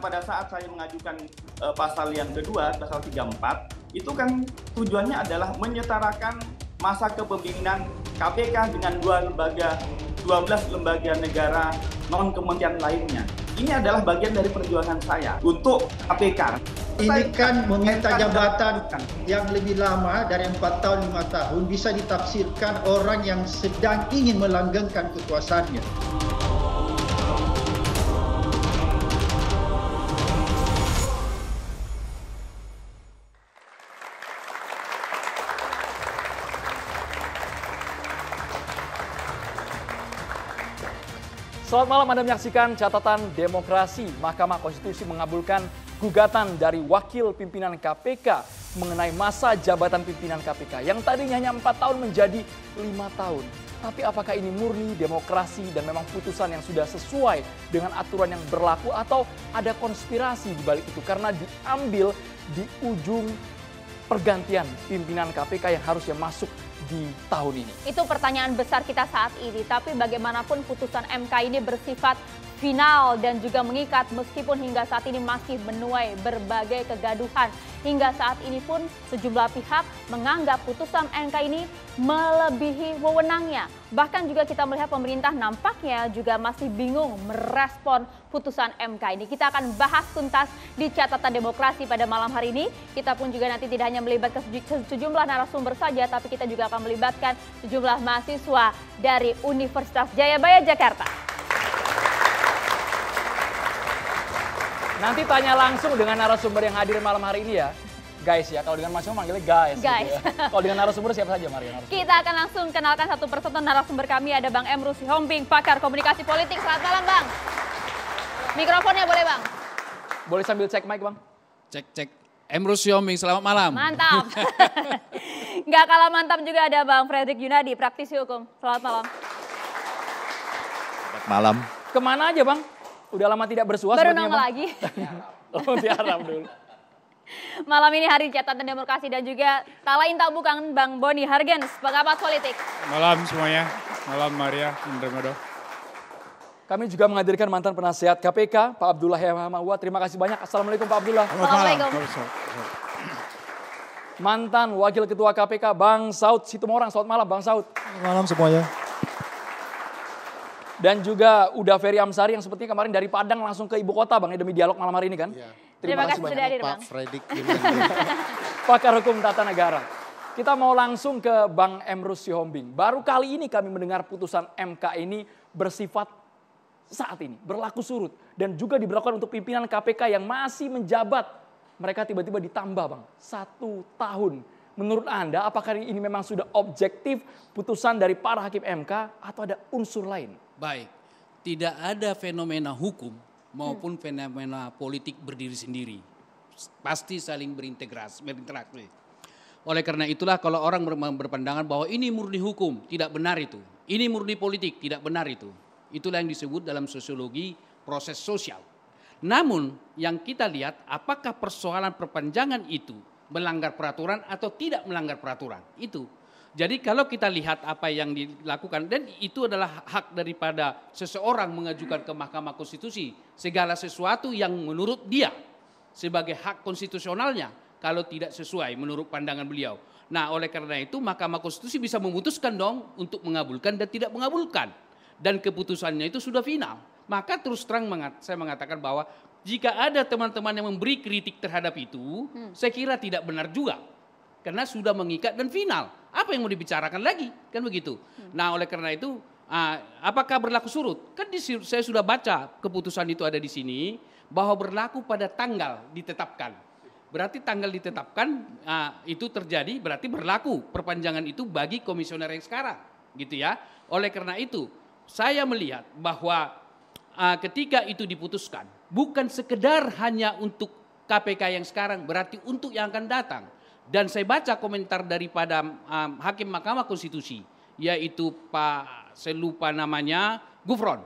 pada saat saya mengajukan uh, pasal yang kedua, pasal 34, itu kan tujuannya adalah menyetarakan masa kepemimpinan KPK dengan dua lembaga 12 lembaga negara non kementerian lainnya. Ini adalah bagian dari perjuangan saya untuk KPK. Ini kan meminta jabatan yang lebih lama dari empat tahun lima tahun bisa ditafsirkan orang yang sedang ingin melanggengkan kekuasaannya. Selamat malam Anda menyaksikan catatan demokrasi. Mahkamah Konstitusi mengabulkan gugatan dari wakil pimpinan KPK mengenai masa jabatan pimpinan KPK yang tadinya hanya empat tahun menjadi lima tahun. Tapi apakah ini murni demokrasi dan memang putusan yang sudah sesuai dengan aturan yang berlaku atau ada konspirasi di balik itu karena diambil di ujung pergantian pimpinan KPK yang harusnya masuk di tahun ini? Itu pertanyaan besar kita saat ini, tapi bagaimanapun putusan MK ini bersifat final dan juga mengikat meskipun hingga saat ini masih menuai berbagai kegaduhan. Hingga saat ini pun sejumlah pihak menganggap putusan MK ini melebihi wewenangnya. Bahkan juga kita melihat pemerintah nampaknya juga masih bingung merespon putusan MK ini. Kita akan bahas tuntas di catatan demokrasi pada malam hari ini. Kita pun juga nanti tidak hanya melibatkan sejumlah narasumber saja, tapi kita juga akan melibatkan sejumlah mahasiswa dari Universitas Jayabaya Jakarta. Nanti tanya langsung dengan narasumber yang hadir malam hari ini ya. Guys ya, kalau dengan Mas Yono manggilnya guys. Gitu guys. Gitu ya. Kalau dengan narasumber siapa saja Mari. Narasumber. Kita akan langsung kenalkan satu persatu narasumber kami ada Bang Emru Sihombing, pakar komunikasi politik. Selamat malam Bang. Mikrofonnya boleh Bang? Boleh sambil cek mic Bang? Cek cek. Emru Sihombing, selamat malam. Mantap. Nggak kalah mantap juga ada Bang Frederick Yunadi, praktisi hukum. Selamat malam. Selamat malam. Kemana aja Bang? Udah lama tidak bersuah Baru nongol lagi. oh, di Arab dulu. Malam ini hari catatan demokrasi dan juga tala'in lain tak bukan Bang Boni Hargens, pengamat politik. Malam semuanya, malam Maria Indramado. Kami juga menghadirkan mantan penasihat KPK, Pak Abdullah Hamawa. Terima kasih banyak. Assalamualaikum Pak Abdullah. Assalamualaikum. Mantan Wakil Ketua KPK Bang Saud Situmorang. Selamat malam Bang Saud. Malam semuanya. Dan juga Uda Ferry Amsari yang sepertinya kemarin dari Padang langsung ke ibu kota Bang ya demi dialog malam hari ini kan. Ya. Terima, Terima kasih sudah hadir Pak Fredrik. Pakar Hukum Tata Negara. Kita mau langsung ke Bang Emrus Sihombing. Baru kali ini kami mendengar putusan MK ini bersifat saat ini, berlaku surut. Dan juga diberlakukan untuk pimpinan KPK yang masih menjabat. Mereka tiba-tiba ditambah Bang, satu tahun. Menurut Anda apakah ini memang sudah objektif putusan dari para hakim MK atau ada unsur lain? Baik, tidak ada fenomena hukum maupun hmm. fenomena politik berdiri sendiri. Pasti saling berintegrasi, berinteraksi. Oleh karena itulah kalau orang berpandangan bahwa ini murni hukum, tidak benar itu. Ini murni politik, tidak benar itu. Itulah yang disebut dalam sosiologi proses sosial. Namun yang kita lihat apakah persoalan perpanjangan itu melanggar peraturan atau tidak melanggar peraturan. Itu jadi kalau kita lihat apa yang dilakukan dan itu adalah hak daripada seseorang mengajukan ke Mahkamah Konstitusi segala sesuatu yang menurut dia sebagai hak konstitusionalnya kalau tidak sesuai menurut pandangan beliau. Nah, oleh karena itu Mahkamah Konstitusi bisa memutuskan dong untuk mengabulkan dan tidak mengabulkan dan keputusannya itu sudah final. Maka terus terang saya mengatakan bahwa jika ada teman-teman yang memberi kritik terhadap itu, hmm. saya kira tidak benar juga. Karena sudah mengikat dan final apa yang mau dibicarakan lagi? Kan begitu. Hmm. Nah, oleh karena itu ah, apakah berlaku surut? Kan di, saya sudah baca keputusan itu ada di sini bahwa berlaku pada tanggal ditetapkan. Berarti tanggal ditetapkan ah, itu terjadi berarti berlaku perpanjangan itu bagi komisioner yang sekarang, gitu ya. Oleh karena itu, saya melihat bahwa ah, ketika itu diputuskan bukan sekedar hanya untuk KPK yang sekarang, berarti untuk yang akan datang dan saya baca komentar daripada um, Hakim Mahkamah Konstitusi, yaitu Pak, saya lupa namanya, Gufron.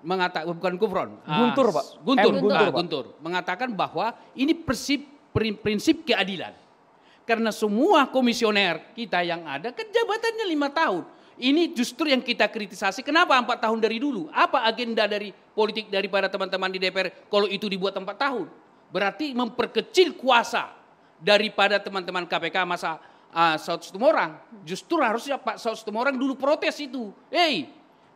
Mengatakan, bukan Gufron. Uh, Guntur uh, Pak. Guntur, ah, Guntur, Guntur. Mengatakan bahwa ini prinsip, prinsip keadilan. Karena semua komisioner kita yang ada, kan jabatannya lima tahun. Ini justru yang kita kritisasi. Kenapa empat tahun dari dulu? Apa agenda dari politik daripada teman-teman di DPR kalau itu dibuat empat tahun? Berarti memperkecil kuasa daripada teman-teman KPK masa uh, ah, satu orang. Justru harusnya Pak satu orang dulu protes itu. Hei,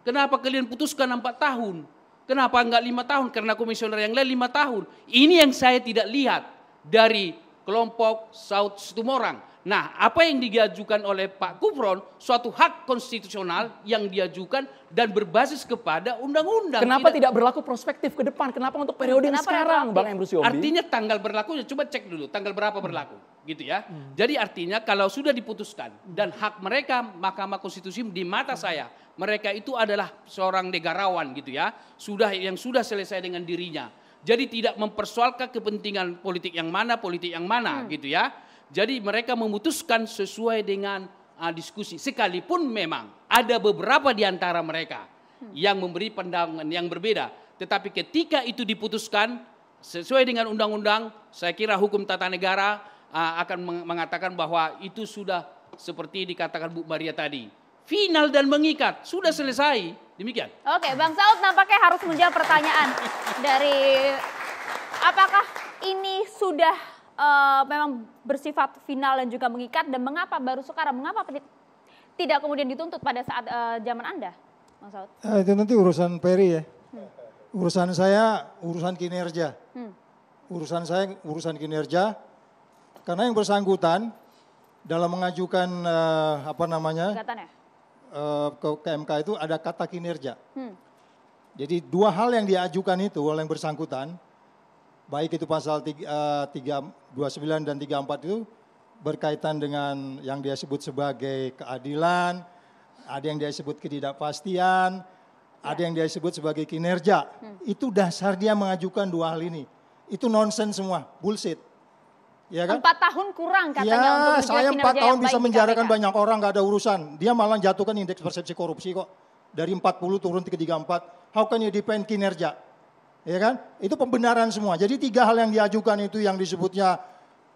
kenapa kalian putuskan empat tahun? Kenapa enggak lima tahun? Karena komisioner yang lain lima tahun. Ini yang saya tidak lihat dari kelompok South orang Nah, apa yang diajukan oleh Pak Kufron suatu hak konstitusional yang diajukan dan berbasis kepada undang-undang. Kenapa tidak, tidak berlaku prospektif ke depan? Kenapa untuk periode yang sekarang, Bang Embrus Artinya tanggal berlakunya coba cek dulu tanggal berapa berlaku, gitu ya. Hmm. Jadi artinya kalau sudah diputuskan dan hak mereka Mahkamah Konstitusi di mata saya mereka itu adalah seorang negarawan gitu ya, sudah yang sudah selesai dengan dirinya. Jadi tidak mempersoalkan kepentingan politik yang mana, politik yang mana hmm. gitu ya. Jadi mereka memutuskan sesuai dengan uh, diskusi. Sekalipun memang ada beberapa di antara mereka yang memberi pandangan yang berbeda. Tetapi ketika itu diputuskan sesuai dengan undang-undang, saya kira hukum tata negara uh, akan mengatakan bahwa itu sudah seperti dikatakan Bu Maria tadi. Final dan mengikat, sudah selesai. Demikian. Oke, Bang Saud nampaknya harus menjawab pertanyaan dari apakah ini sudah uh, memang bersifat final dan juga mengikat dan mengapa baru sekarang mengapa tidak kemudian dituntut pada saat uh, zaman Anda Mas Saud? Eh, itu nanti urusan Peri ya. Hmm. Urusan saya urusan kinerja. Hmm. Urusan saya urusan kinerja karena yang bersangkutan dalam mengajukan uh, apa namanya? ya? Uh, ke, ke MK itu ada kata kinerja. Hmm. Jadi dua hal yang diajukan itu oleh yang bersangkutan baik itu pasal 329 eh, dan 34 itu berkaitan dengan yang dia sebut sebagai keadilan, ada yang dia sebut ketidakpastian, ya. ada yang dia sebut sebagai kinerja. Hmm. Itu dasar dia mengajukan dua hal ini. Itu nonsens semua, bullshit. Ya kan? Empat tahun kurang katanya ya, untuk saya empat tahun bisa menjarakan banyak orang, nggak ada urusan. Dia malah jatuhkan indeks persepsi korupsi kok. Dari 40 turun ke 34. How can you depend kinerja? Ya kan? Itu pembenaran semua. Jadi tiga hal yang diajukan itu yang disebutnya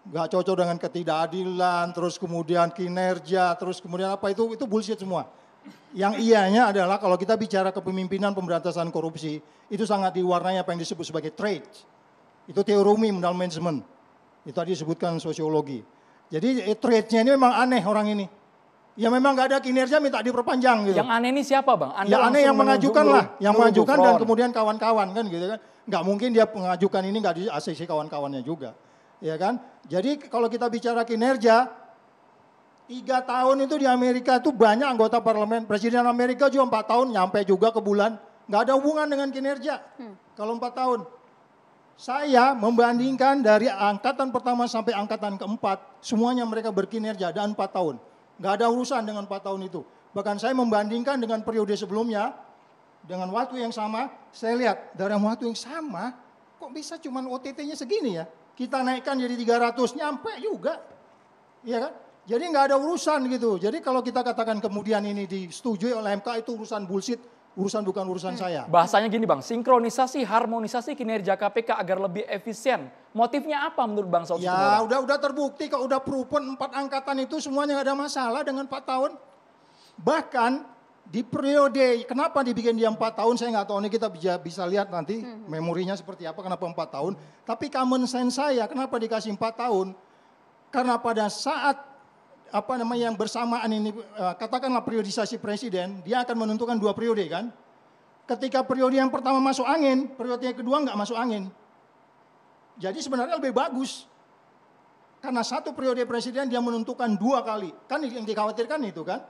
nggak cocok dengan ketidakadilan, terus kemudian kinerja, terus kemudian apa itu itu bullshit semua. Yang ianya adalah kalau kita bicara kepemimpinan pemberantasan korupsi, itu sangat diwarnai apa yang disebut sebagai trade. Itu teorumi modal management Itu tadi disebutkan sosiologi. Jadi eh, trade-nya ini memang aneh orang ini. Ya memang nggak ada kinerja minta diperpanjang gitu. Yang aneh ini siapa bang? Anda ya aneh yang mengajukan lah, yang mengajukan dan kemudian kawan-kawan kan gitu kan. Nggak mungkin dia mengajukan ini nggak di ACC kawan-kawannya juga. Ya kan? Jadi kalau kita bicara kinerja, tiga tahun itu di Amerika itu banyak anggota parlemen. Presiden Amerika juga empat tahun nyampe juga ke bulan. Nggak ada hubungan dengan kinerja hmm. kalau empat tahun. Saya membandingkan dari angkatan pertama sampai angkatan keempat, semuanya mereka berkinerja dan empat tahun. Nggak ada urusan dengan 4 tahun itu. Bahkan saya membandingkan dengan periode sebelumnya, dengan waktu yang sama, saya lihat dalam waktu yang sama, kok bisa cuma OTT-nya segini ya? Kita naikkan jadi 300, nyampe juga. Iya kan? Jadi nggak ada urusan gitu. Jadi kalau kita katakan kemudian ini disetujui oleh MK itu urusan bullshit, urusan bukan urusan hmm. saya. Bahasanya gini Bang, sinkronisasi, harmonisasi kinerja KPK agar lebih efisien. Motifnya apa menurut Bang Saud? Ya udah udah terbukti kok udah proven empat angkatan itu semuanya nggak ada masalah dengan empat tahun. Bahkan di periode kenapa dibikin dia empat tahun saya nggak tahu ini kita bisa, bisa lihat nanti hmm. memorinya seperti apa kenapa empat tahun tapi common sense saya kenapa dikasih empat tahun karena pada saat apa namanya yang bersamaan ini eh, katakanlah priorisasi presiden, dia akan menentukan dua periode kan? Ketika periode yang pertama masuk angin, periode yang kedua nggak masuk angin. Jadi sebenarnya lebih bagus karena satu periode presiden dia menentukan dua kali. Kan yang dikhawatirkan itu kan.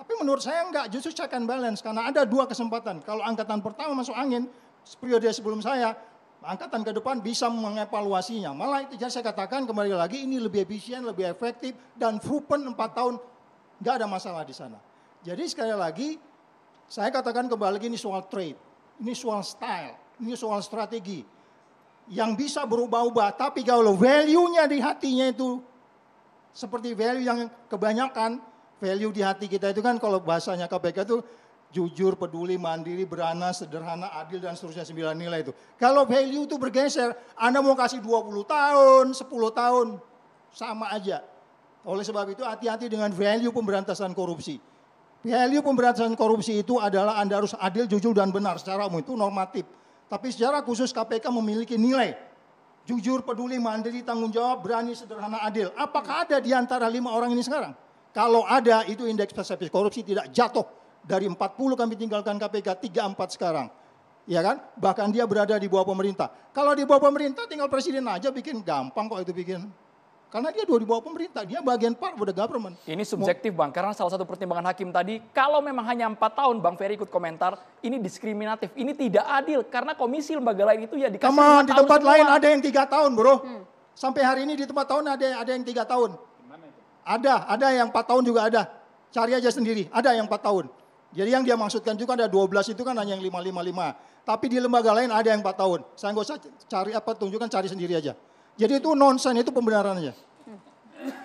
Tapi menurut saya nggak justru check and balance. Karena ada dua kesempatan. Kalau angkatan pertama masuk angin, periode sebelum saya, angkatan ke depan bisa mengevaluasinya. Malah itu saya katakan kembali lagi ini lebih efisien, lebih efektif dan proven 4 tahun nggak ada masalah di sana. Jadi sekali lagi saya katakan kembali lagi ini soal trade, ini soal style, ini soal strategi yang bisa berubah-ubah. Tapi kalau value-nya di hatinya itu seperti value yang kebanyakan value di hati kita itu kan kalau bahasanya KPK itu jujur, peduli, mandiri, beranak, sederhana, adil, dan seterusnya sembilan nilai itu. Kalau value itu bergeser, Anda mau kasih 20 tahun, 10 tahun, sama aja. Oleh sebab itu hati-hati dengan value pemberantasan korupsi. Value pemberantasan korupsi itu adalah Anda harus adil, jujur, dan benar secara umum, itu normatif. Tapi secara khusus KPK memiliki nilai. Jujur, peduli, mandiri, tanggung jawab, berani, sederhana, adil. Apakah ada di antara lima orang ini sekarang? Kalau ada, itu indeks persepsi korupsi tidak jatuh dari 40 kami tinggalkan KPK, 34 sekarang. Ya kan? Bahkan dia berada di bawah pemerintah. Kalau di bawah pemerintah tinggal presiden aja bikin gampang kok itu bikin. Karena dia dua di bawah pemerintah, dia bagian part of the government. Ini subjektif Bang, karena salah satu pertimbangan hakim tadi, kalau memang hanya empat tahun Bang Ferry ikut komentar, ini diskriminatif, ini tidak adil, karena komisi lembaga lain itu ya dikasih Kamu di tempat semua. lain ada yang tiga tahun bro. Hmm. Sampai hari ini di tempat tahun ada ada yang tiga tahun. itu? Ada, ada yang empat tahun juga ada. Cari aja sendiri, ada yang empat tahun. Jadi yang dia maksudkan juga kan ada 12 itu kan hanya yang 555. Tapi di lembaga lain ada yang 4 tahun. Saya nggak usah cari apa, tunjukkan cari sendiri aja. Jadi itu nonsen, itu pembenarannya.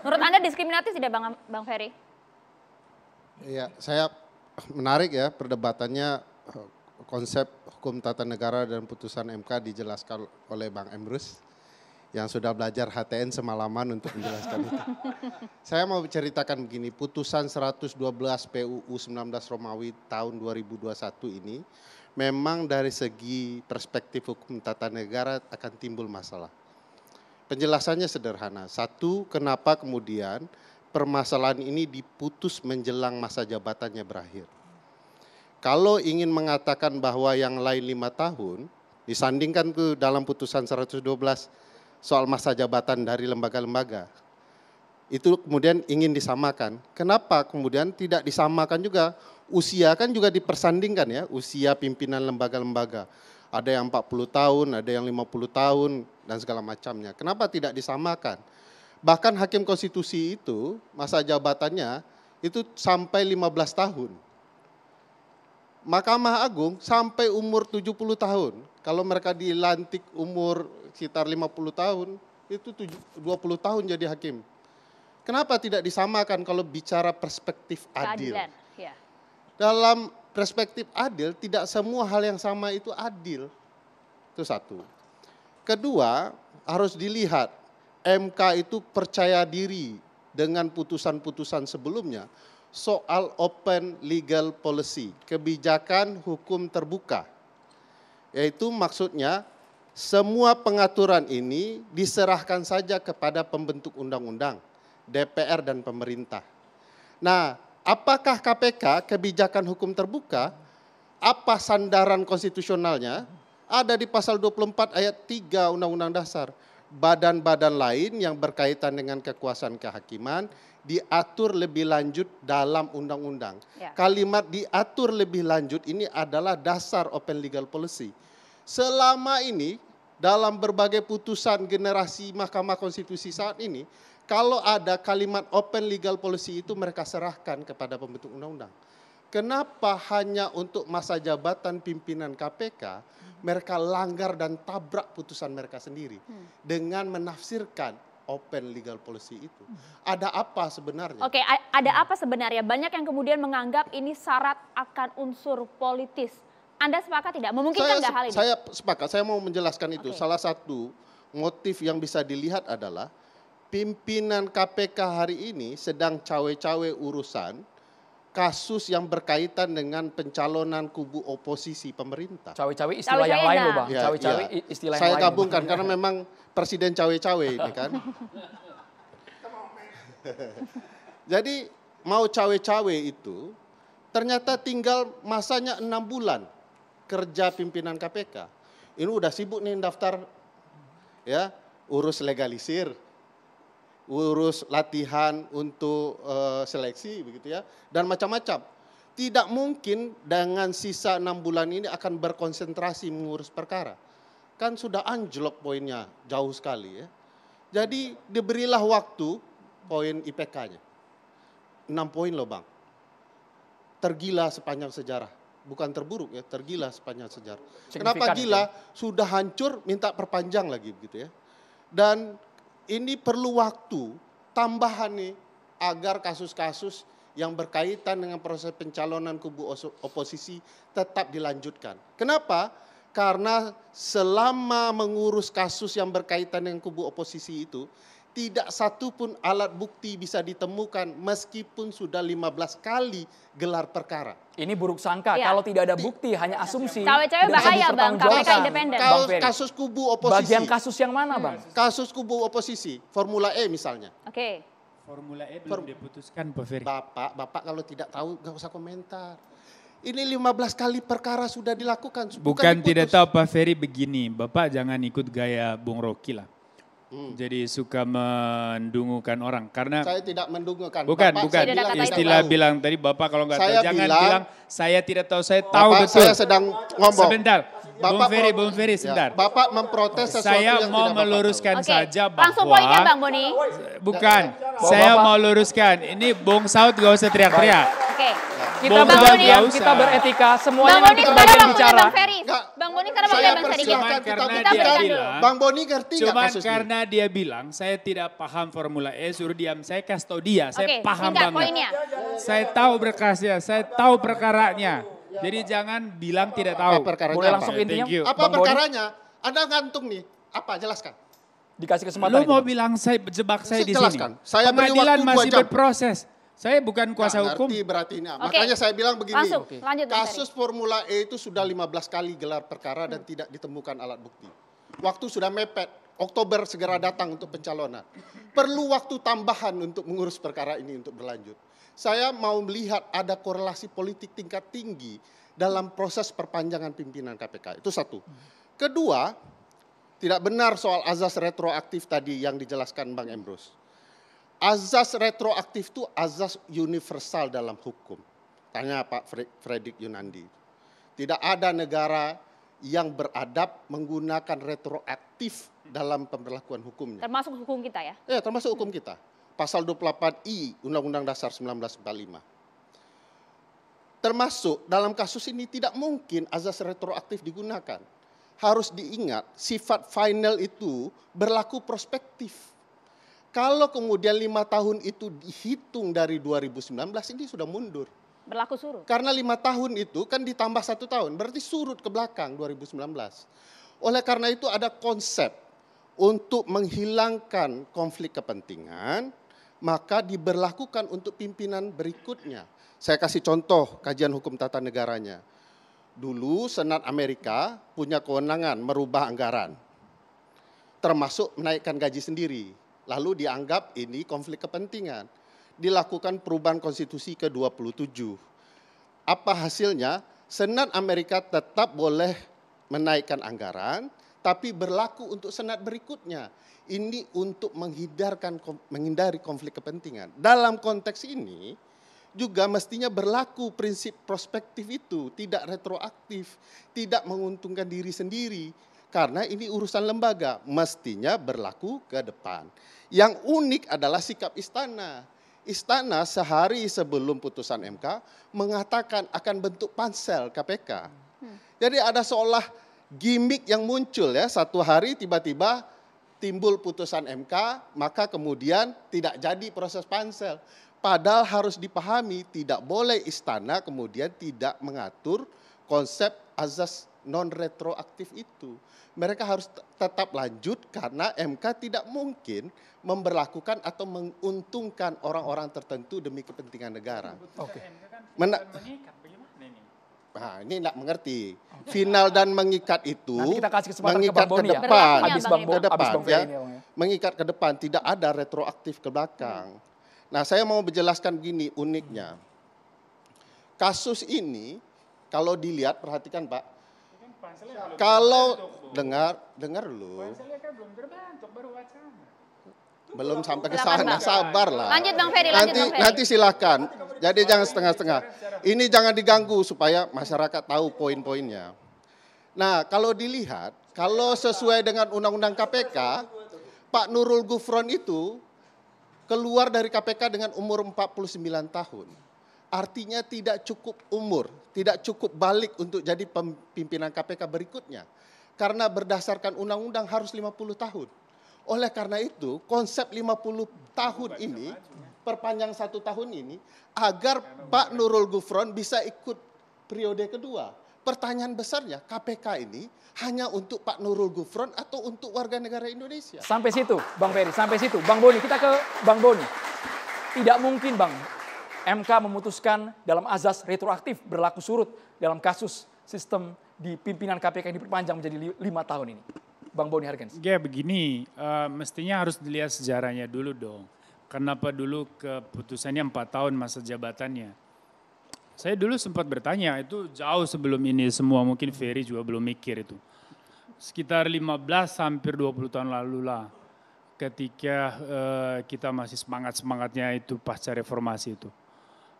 Menurut Anda diskriminatif tidak Bang, Bang Ferry? Iya, saya menarik ya perdebatannya eh, konsep hukum tata negara dan putusan MK dijelaskan oleh Bang Emrus yang sudah belajar HTN semalaman untuk menjelaskan itu. Saya mau ceritakan begini, putusan 112 PUU 19 Romawi tahun 2021 ini memang dari segi perspektif hukum tata negara akan timbul masalah. Penjelasannya sederhana. Satu, kenapa kemudian permasalahan ini diputus menjelang masa jabatannya berakhir. Kalau ingin mengatakan bahwa yang lain lima tahun, disandingkan ke dalam putusan 112 soal masa jabatan dari lembaga-lembaga. Itu kemudian ingin disamakan. Kenapa kemudian tidak disamakan juga? Usia kan juga dipersandingkan ya, usia pimpinan lembaga-lembaga. Ada yang 40 tahun, ada yang 50 tahun, dan segala macamnya. Kenapa tidak disamakan? Bahkan hakim konstitusi itu masa jabatannya itu sampai 15 tahun. Mahkamah Agung sampai umur 70 tahun. Kalau mereka dilantik umur sekitar 50 tahun, itu 20 tahun jadi hakim. Kenapa tidak disamakan kalau bicara perspektif adil? ya. Dalam perspektif adil, tidak semua hal yang sama itu adil. Itu satu. Kedua, harus dilihat MK itu percaya diri dengan putusan-putusan sebelumnya soal open legal policy, kebijakan hukum terbuka. Yaitu maksudnya semua pengaturan ini diserahkan saja kepada pembentuk undang-undang, DPR dan pemerintah. Nah, apakah KPK kebijakan hukum terbuka apa sandaran konstitusionalnya? Ada di pasal 24 ayat 3 Undang-Undang Dasar. Badan-badan lain yang berkaitan dengan kekuasaan kehakiman diatur lebih lanjut dalam undang-undang. Ya. Kalimat diatur lebih lanjut ini adalah dasar open legal policy. Selama ini dalam berbagai putusan generasi Mahkamah Konstitusi saat ini, kalau ada kalimat open legal policy itu mereka serahkan kepada pembentuk undang-undang. Kenapa hanya untuk masa jabatan pimpinan KPK mereka langgar dan tabrak putusan mereka sendiri hmm. dengan menafsirkan open legal policy itu. Ada apa sebenarnya? Oke, ada apa sebenarnya? Banyak yang kemudian menganggap ini syarat akan unsur politis. Anda sepakat tidak? Memungkinkan nggak hal ini? Saya sepakat, saya mau menjelaskan itu. Okay. Salah satu motif yang bisa dilihat adalah pimpinan KPK hari ini sedang cawe-cawe urusan kasus yang berkaitan dengan pencalonan kubu oposisi pemerintah. Cawe-cawe istilah cawe yang lain loh Bang. Ya, cawe-cawe ya. istilah Saya yang lain. Saya gabungkan karena memang presiden cawe-cawe ini ya kan. Jadi mau cawe-cawe itu ternyata tinggal masanya enam bulan kerja pimpinan KPK. Ini udah sibuk nih daftar ya, urus legalisir, urus latihan untuk uh, seleksi begitu ya dan macam-macam. Tidak mungkin dengan sisa enam bulan ini akan berkonsentrasi mengurus perkara. Kan sudah anjlok poinnya jauh sekali ya. Jadi diberilah waktu poin IPK-nya. 6 poin loh Bang. Tergila sepanjang sejarah bukan terburuk ya, tergila sepanjang sejarah. Kenapa gila? Itu. Sudah hancur minta perpanjang lagi begitu ya. Dan ini perlu waktu tambahan nih agar kasus-kasus yang berkaitan dengan proses pencalonan kubu oposisi tetap dilanjutkan. Kenapa? Karena selama mengurus kasus yang berkaitan dengan kubu oposisi itu, tidak satu pun alat bukti bisa ditemukan meskipun sudah 15 kali gelar perkara. Ini buruk sangka ya. kalau tidak ada bukti Di, hanya asumsi. Cewek-cewek cawe bahaya Bang, KPK independen. Kasus, kasus kubu oposisi. Bagian kasus yang mana Bang? Hmm. Kasus kubu oposisi, Formula E misalnya. Oke. Okay. Formula E belum diputuskan Pak Ferry. Bapak, Bapak kalau tidak tahu gak usah komentar. Ini 15 kali perkara sudah dilakukan. Bukan, bukan tidak tahu Pak Ferry begini, Bapak jangan ikut gaya Bung Rokila. lah. Hmm. Jadi suka mendungukan orang karena saya tidak mendungukan. Bukan, Bapak, bukan. Saya istilah tahu. bilang tadi Bapak kalau nggak tahu jangan bilang saya tidak tahu, saya Bapak tahu betul. Saya sedang ngomong. Sebentar. Bapak Bung Ferry, Bung Ferry ya. sebentar. Ya. Bapak memprotes sesuatu saya yang mau tidak meluruskan Bapak saja Oke, bahwa Langsung poinnya Bang Boni. Bukan, Bapak. Ya, ya. saya mau luruskan. Ini Bung Saud gak usah teriak-teriak. Oke. Kita Bang Boni, kita beretika, semuanya Bang Boni, nanti kebagian bicara. Bang Ferry. Bang Boni karena Bang Bang Ferry kita, kita, kita bilang, Bang Boni ngerti Cuman kasus karena dia bilang saya tidak paham Formula E, suruh diam. Saya kasih tau dia, saya paham banget. Poinnya. Saya tahu berkasnya, saya tahu perkaranya. Ya, Jadi jangan bilang apa, tidak apa, tahu. Apa, Boleh langsung apa? intinya. Apa Bang perkaranya? Anda ngantung nih. Apa? Jelaskan. Dikasih kesempatan. Lu mau bilang saya jebak saya, di sini. Saya Pengadilan masih berproses. Saya bukan kuasa nah, hukum. berarti ini. Okay. Makanya saya bilang begini. Langsung, okay. lanjut, Kasus Formula E itu sudah 15 kali gelar perkara hmm. dan tidak ditemukan alat bukti. Waktu sudah mepet. Oktober segera datang untuk pencalonan. Perlu waktu tambahan untuk mengurus perkara ini untuk berlanjut saya mau melihat ada korelasi politik tingkat tinggi dalam proses perpanjangan pimpinan KPK. Itu satu. Kedua, tidak benar soal azas retroaktif tadi yang dijelaskan Bang Embrus. Azas retroaktif itu azas universal dalam hukum. Tanya Pak Fredrik Yunandi. Tidak ada negara yang beradab menggunakan retroaktif dalam pemberlakuan hukumnya. Termasuk hukum kita ya? Iya, termasuk hukum kita pasal 28I Undang-Undang Dasar 1945. Termasuk dalam kasus ini tidak mungkin azas retroaktif digunakan. Harus diingat sifat final itu berlaku prospektif. Kalau kemudian lima tahun itu dihitung dari 2019 ini sudah mundur. Berlaku surut? Karena lima tahun itu kan ditambah satu tahun, berarti surut ke belakang 2019. Oleh karena itu ada konsep untuk menghilangkan konflik kepentingan, maka diberlakukan untuk pimpinan berikutnya. Saya kasih contoh kajian hukum tata negaranya. Dulu Senat Amerika punya kewenangan merubah anggaran, termasuk menaikkan gaji sendiri. Lalu dianggap ini konflik kepentingan. Dilakukan perubahan konstitusi ke-27. Apa hasilnya? Senat Amerika tetap boleh menaikkan anggaran, tapi berlaku untuk senat berikutnya. Ini untuk menghindarkan menghindari konflik kepentingan. Dalam konteks ini juga mestinya berlaku prinsip prospektif itu, tidak retroaktif, tidak menguntungkan diri sendiri karena ini urusan lembaga, mestinya berlaku ke depan. Yang unik adalah sikap istana. Istana sehari sebelum putusan MK mengatakan akan bentuk pansel KPK. Hmm. Jadi ada seolah gimmick yang muncul ya satu hari tiba-tiba timbul putusan MK maka kemudian tidak jadi proses pansel. Padahal harus dipahami tidak boleh istana kemudian tidak mengatur konsep azas non retroaktif itu. Mereka harus tetap lanjut karena MK tidak mungkin memberlakukan atau menguntungkan orang-orang tertentu demi kepentingan negara. Oke. Okay. Nah, ini tidak mengerti. Final dan mengikat itu mengikat ke, ya. depan, ya. habis Bang ke depan ya. Mengikat ke depan tidak ada retroaktif ke belakang. Hmm. Nah, saya mau menjelaskan gini uniknya. Kasus ini kalau dilihat perhatikan Pak. Kalau dengar dengar dulu. kan belum terbentuk baru belum sampai ke sana. Sabar lah. Lanjut Bang Ferry. nanti, Bang Ferry. nanti silakan. Jadi jangan setengah-setengah. Ini jangan diganggu supaya masyarakat tahu poin-poinnya. Nah kalau dilihat, kalau sesuai dengan Undang-Undang KPK, Pak Nurul Gufron itu keluar dari KPK dengan umur 49 tahun. Artinya tidak cukup umur, tidak cukup balik untuk jadi pimpinan KPK berikutnya. Karena berdasarkan undang-undang harus 50 tahun. Oleh karena itu, konsep 50 tahun ini, perpanjang satu tahun ini, agar Pak Nurul Gufron bisa ikut periode kedua. Pertanyaan besarnya, KPK ini hanya untuk Pak Nurul Gufron atau untuk warga negara Indonesia? Sampai situ, Bang Ferry. Sampai situ. Bang Boni, kita ke Bang Boni. Tidak mungkin, Bang. MK memutuskan dalam azas retroaktif berlaku surut dalam kasus sistem di pimpinan KPK yang diperpanjang menjadi lima tahun ini. Bang Boni Hargens? Ya begini, uh, mestinya harus dilihat sejarahnya dulu dong. Kenapa dulu keputusannya empat tahun masa jabatannya? Saya dulu sempat bertanya, itu jauh sebelum ini semua, mungkin Ferry juga belum mikir itu. Sekitar 15 hampir 20 tahun lalu lah, ketika uh, kita masih semangat-semangatnya itu pasca reformasi itu.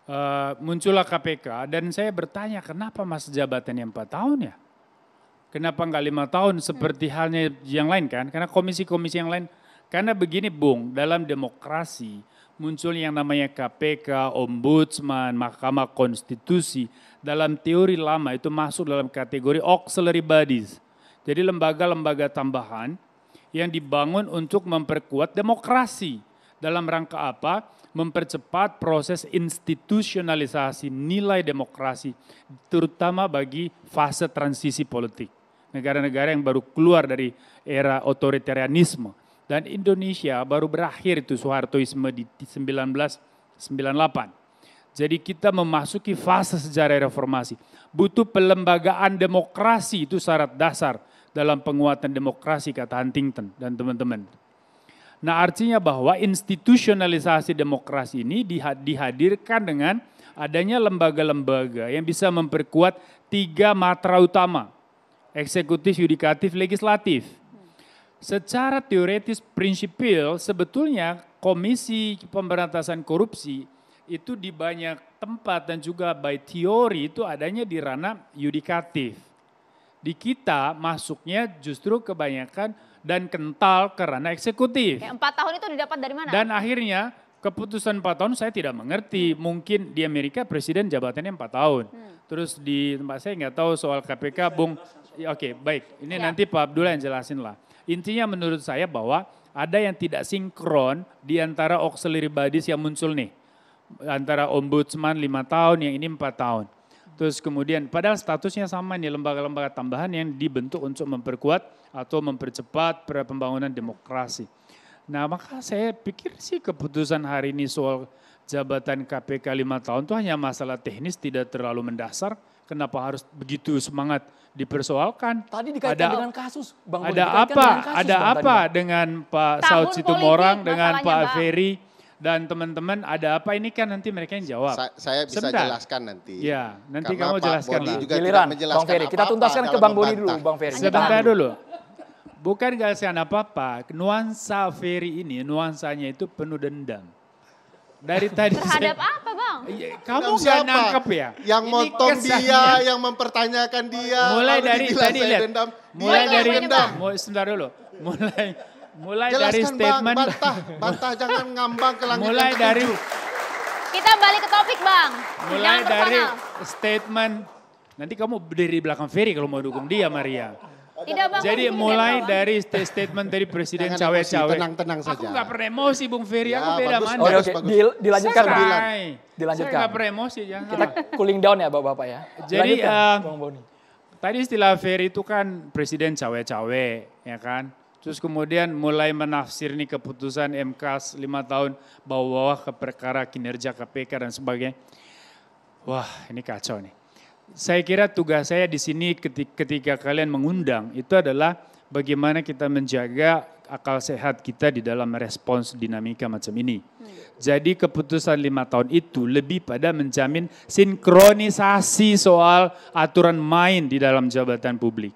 Uh, muncullah KPK dan saya bertanya kenapa masa jabatannya empat tahun ya? Kenapa nggak lima tahun hmm. seperti hmm. halnya yang lain kan? Karena komisi-komisi yang lain. Karena begini Bung, dalam demokrasi muncul yang namanya KPK, Ombudsman, Mahkamah Konstitusi. Dalam teori lama itu masuk dalam kategori auxiliary bodies. Jadi lembaga-lembaga tambahan yang dibangun untuk memperkuat demokrasi. Dalam rangka apa? Mempercepat proses institusionalisasi nilai demokrasi, terutama bagi fase transisi politik negara-negara yang baru keluar dari era otoritarianisme. Dan Indonesia baru berakhir itu Soehartoisme di 1998. Jadi kita memasuki fase sejarah reformasi. Butuh pelembagaan demokrasi itu syarat dasar dalam penguatan demokrasi kata Huntington dan teman-teman. Nah artinya bahwa institusionalisasi demokrasi ini dihadirkan dengan adanya lembaga-lembaga yang bisa memperkuat tiga matra utama eksekutif, yudikatif, legislatif. Secara teoretis prinsipil sebetulnya Komisi Pemberantasan Korupsi itu di banyak tempat dan juga by teori itu adanya di ranah yudikatif. Di kita masuknya justru kebanyakan dan kental ke ranah eksekutif. Empat tahun itu didapat dari mana? Dan akhirnya keputusan empat tahun saya tidak mengerti. Mungkin di Amerika presiden jabatannya empat tahun. Hmm. Terus di tempat saya nggak tahu soal KPK, Bung Ya, oke, okay, baik. Ini ya. nanti Pak Abdullah yang jelasin lah. Intinya menurut saya bahwa ada yang tidak sinkron di antara auxiliary bodies yang muncul nih. Antara ombudsman lima tahun, yang ini empat tahun. Terus kemudian padahal statusnya sama nih lembaga-lembaga tambahan yang dibentuk untuk memperkuat atau mempercepat pembangunan demokrasi. Nah maka saya pikir sih keputusan hari ini soal jabatan KPK lima tahun itu hanya masalah teknis tidak terlalu mendasar. Kenapa harus begitu semangat dipersoalkan? Tadi dikaitkan ada, dengan kasus, Bang. Ada apa? kasus, ada bang, apa bang. dengan Pak Saud Situmorang, dengan Pak bang. Ferry? dan teman-teman ada apa ini kan nanti mereka yang jawab. Sa saya bisa Sebentar. jelaskan nanti. Ya, nanti Karena kamu Pak jelaskan Boni juga Giliran, menjelaskan Bang Ferry. Kita tuntaskan ke Bang Boni dulu, Bang Ferry. Sebentar dulu. Bukan galaksian apa-apa, nuansa Ferry ini, nuansanya itu penuh dendam. Dari tadi Terhadap saya, apa bang? Iya, kamu nggak nangkep ya? Yang motong dia, ya. yang mempertanyakan dia. Mulai dari tadi lihat. Dendam. Mulai dia dari dendam. Mulai sebentar dulu. Mulai mulai Jelaskan dari statement. Bang, bantah, bantah jangan ngambang ke langit. Mulai dari kita balik ke topik bang. Mulai dari personal. statement. Nanti kamu berdiri belakang Ferry kalau mau dukung dia Maria tidak bang. Jadi mulai dari statement dari Presiden cawe-cawe. Tenang-tenang saja. Aku nggak pernah emosi Bung Ferry, ya, aku beda bagus, mana. Oh, bagus. Dil dilanjutkan. Saya dilanjutkan. Saya nggak pernah emosi. Jangan. Kita cooling down ya Bapak-Bapak ya. Jadi uh, Bang Boni. Tadi istilah Ferry itu kan Presiden cawe-cawe ya kan. Terus kemudian mulai menafsir nih keputusan MK 5 tahun bawa-bawa ke perkara kinerja KPK dan sebagainya. Wah ini kacau nih saya kira tugas saya di sini ketika kalian mengundang itu adalah bagaimana kita menjaga akal sehat kita di dalam respons dinamika macam ini. Jadi keputusan lima tahun itu lebih pada menjamin sinkronisasi soal aturan main di dalam jabatan publik.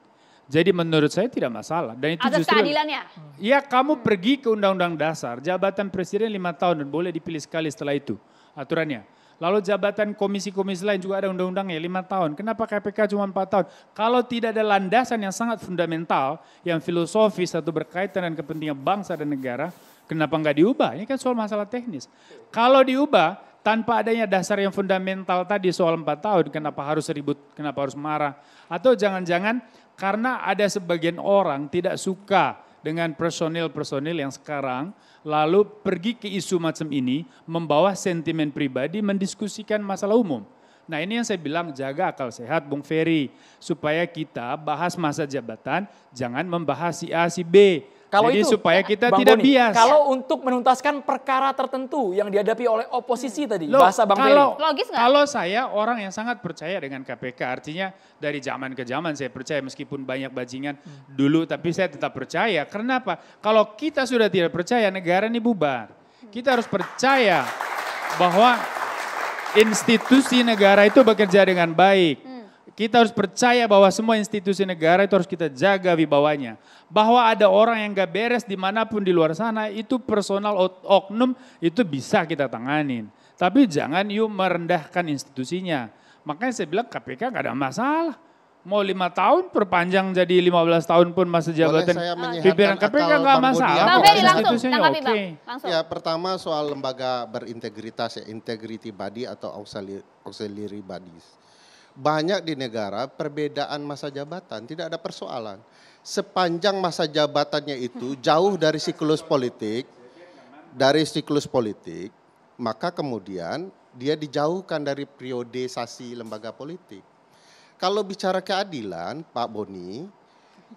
Jadi menurut saya tidak masalah. Dan itu Atas justru, keadilannya? Ya kamu pergi ke undang-undang dasar, jabatan presiden lima tahun dan boleh dipilih sekali setelah itu aturannya. Lalu jabatan komisi-komisi lain juga ada undang-undangnya lima tahun. Kenapa KPK cuma empat tahun? Kalau tidak ada landasan yang sangat fundamental, yang filosofis atau berkaitan dengan kepentingan bangsa dan negara, kenapa nggak diubah? Ini kan soal masalah teknis. Kalau diubah, tanpa adanya dasar yang fundamental tadi soal empat tahun, kenapa harus ribut, kenapa harus marah. Atau jangan-jangan karena ada sebagian orang tidak suka dengan personil-personil yang sekarang, lalu pergi ke isu macam ini, membawa sentimen pribadi, mendiskusikan masalah umum. Nah ini yang saya bilang jaga akal sehat Bung Ferry, supaya kita bahas masa jabatan, jangan membahas si A, si B. Kalau Jadi itu supaya kita Bang tidak Boni, bias. Kalau untuk menuntaskan perkara tertentu yang dihadapi oleh oposisi hmm. tadi, Loh, bahasa Bang kalau, Ferry. Logis gak? Kalau saya orang yang sangat percaya dengan KPK, artinya dari zaman ke zaman saya percaya meskipun banyak bajingan hmm. dulu tapi saya tetap percaya. Kenapa? Kalau kita sudah tidak percaya negara ini bubar. Kita harus percaya bahwa institusi negara itu bekerja dengan baik. Kita harus percaya bahwa semua institusi negara itu harus kita jaga wibawanya. Bahwa ada orang yang gak beres dimanapun di luar sana, itu personal oknum itu bisa kita tanganin. Tapi jangan yuk merendahkan institusinya. Makanya saya bilang KPK gak ada masalah. Mau lima tahun perpanjang jadi 15 tahun pun masa jabatan pimpinan KPK nggak masalah. Bang Ferry langsung, tanggapi okay. bang. Ya pertama soal lembaga berintegritas ya, integrity body atau auxiliary bodies banyak di negara perbedaan masa jabatan tidak ada persoalan. Sepanjang masa jabatannya itu jauh dari siklus politik, dari siklus politik, maka kemudian dia dijauhkan dari periodisasi lembaga politik. Kalau bicara keadilan, Pak Boni,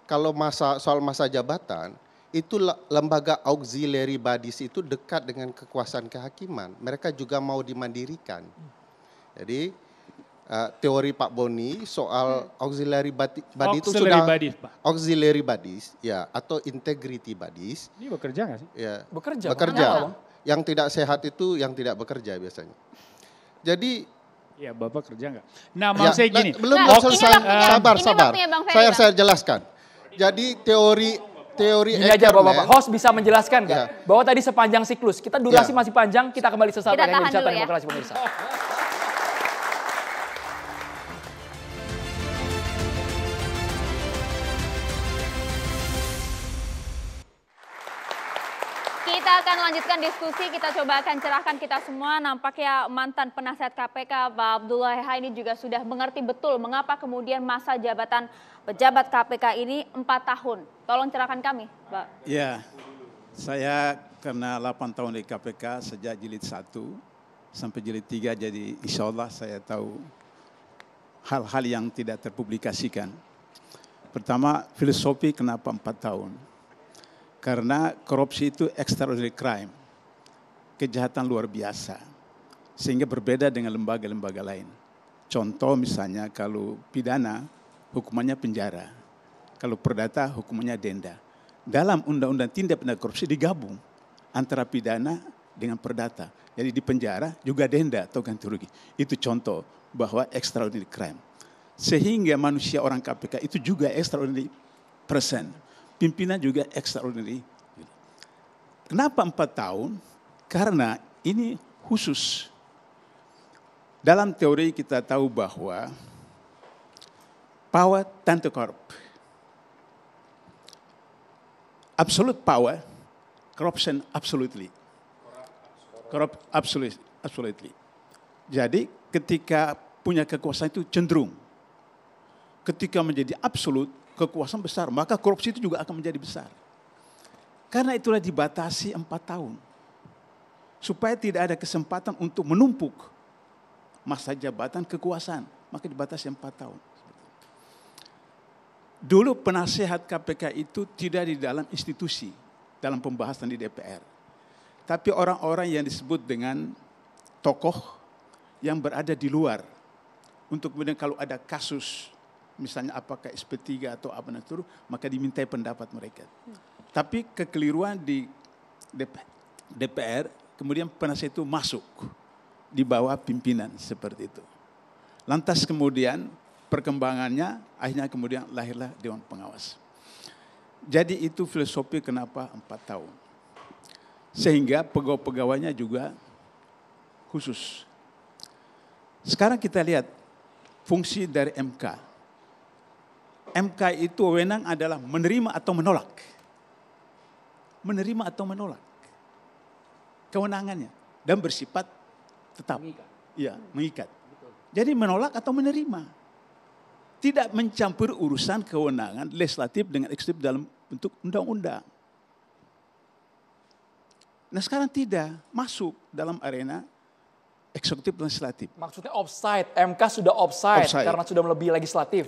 kalau masa soal masa jabatan, itu lembaga auxiliary bodies itu dekat dengan kekuasaan kehakiman. Mereka juga mau dimandirikan. Jadi uh, teori Pak Boni soal hmm. auxiliary body, itu sudah bodies, Pak. auxiliary bodies ya atau integrity bodies. Ini bekerja nggak sih? Ya. Bekerja. Bekerja. Apa, yang tidak sehat itu yang tidak bekerja biasanya. Jadi Ya Bapak kerja nggak? Nah maksud ya, saya gini. belum nah, selesai, sabar, sabar. saya, saya jelaskan. Jadi teori teori ini aja Bapak, host bisa menjelaskan kan? Ya. Bahwa tadi sepanjang siklus, kita durasi ya. masih panjang, kita kembali sesaat kita lagi berbicara ya. demokrasi pemirsa. akan lanjutkan diskusi, kita coba akan cerahkan kita semua. Nampaknya mantan penasihat KPK Pak Abdullah Heha ini juga sudah mengerti betul mengapa kemudian masa jabatan pejabat KPK ini empat tahun. Tolong cerahkan kami, Pak. Ya, saya karena 8 tahun di KPK sejak jilid 1 sampai jilid 3 jadi insya Allah saya tahu hal-hal yang tidak terpublikasikan. Pertama, filosofi kenapa empat tahun. Karena korupsi itu extraordinary crime, kejahatan luar biasa, sehingga berbeda dengan lembaga-lembaga lain. Contoh misalnya kalau pidana, hukumannya penjara. Kalau perdata, hukumannya denda. Dalam undang-undang tindak pidana korupsi digabung antara pidana dengan perdata. Jadi di penjara juga denda atau ganti rugi. Itu contoh bahwa extraordinary crime. Sehingga manusia orang KPK itu juga extraordinary person pimpinan juga extraordinary. Kenapa empat tahun? Karena ini khusus. Dalam teori kita tahu bahwa power tend to Absolute power, corruption absolutely. Corrupt absolutely. absolutely. Jadi ketika punya kekuasaan itu cenderung. Ketika menjadi absolut, kekuasaan besar, maka korupsi itu juga akan menjadi besar. Karena itulah dibatasi empat tahun. Supaya tidak ada kesempatan untuk menumpuk masa jabatan kekuasaan. Maka dibatasi empat tahun. Dulu penasehat KPK itu tidak di dalam institusi, dalam pembahasan di DPR. Tapi orang-orang yang disebut dengan tokoh yang berada di luar. Untuk kemudian kalau ada kasus misalnya apakah SP3 atau apa itu, maka dimintai pendapat mereka. Tapi kekeliruan di DPR, kemudian penasihat itu masuk di bawah pimpinan seperti itu. Lantas kemudian perkembangannya akhirnya kemudian lahirlah Dewan Pengawas. Jadi itu filosofi kenapa empat tahun. Sehingga pegawai-pegawainya juga khusus. Sekarang kita lihat fungsi dari MK MK itu wewenang adalah menerima atau menolak. Menerima atau menolak. Kewenangannya dan bersifat tetap. Mengikat. Iya, mengikat. Jadi menolak atau menerima. Tidak mencampur urusan kewenangan legislatif dengan eksekutif dalam bentuk undang-undang. Nah sekarang tidak masuk dalam arena eksekutif legislatif. Maksudnya offside, MK sudah offside, offside. karena sudah melebihi legislatif.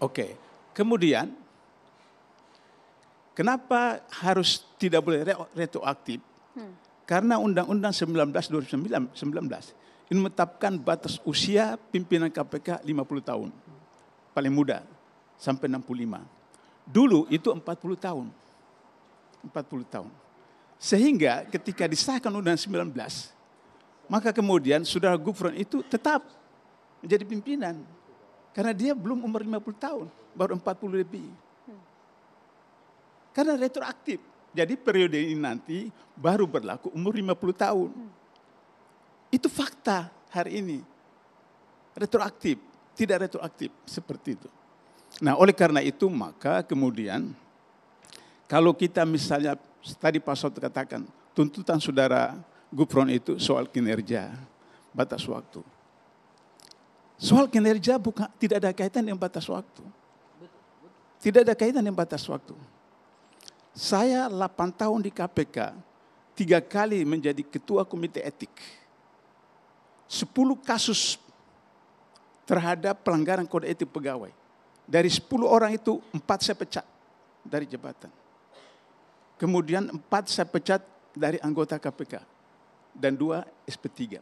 Oke. Okay. Kemudian, kenapa harus tidak boleh retroaktif? Hmm. Karena Undang-Undang 19 2019 19, ini menetapkan batas usia pimpinan KPK 50 tahun. Paling muda sampai 65. Dulu itu 40 tahun. 40 tahun. Sehingga ketika disahkan Undang-Undang 19, maka kemudian Saudara Gufron itu tetap menjadi pimpinan karena dia belum umur 50 tahun, baru 40 lebih. Karena retroaktif. Jadi periode ini nanti baru berlaku umur 50 tahun. Itu fakta hari ini. Retroaktif, tidak retroaktif seperti itu. Nah, oleh karena itu maka kemudian kalau kita misalnya tadi Pak Sot katakan tuntutan saudara Gupron itu soal kinerja, batas waktu. Soal kinerja bukan tidak ada kaitan dengan batas waktu. Tidak ada kaitan dengan batas waktu. Saya 8 tahun di KPK, tiga kali menjadi ketua komite etik. 10 kasus terhadap pelanggaran kode etik pegawai. Dari 10 orang itu, 4 saya pecat dari jabatan. Kemudian 4 saya pecat dari anggota KPK. Dan 2 SP3.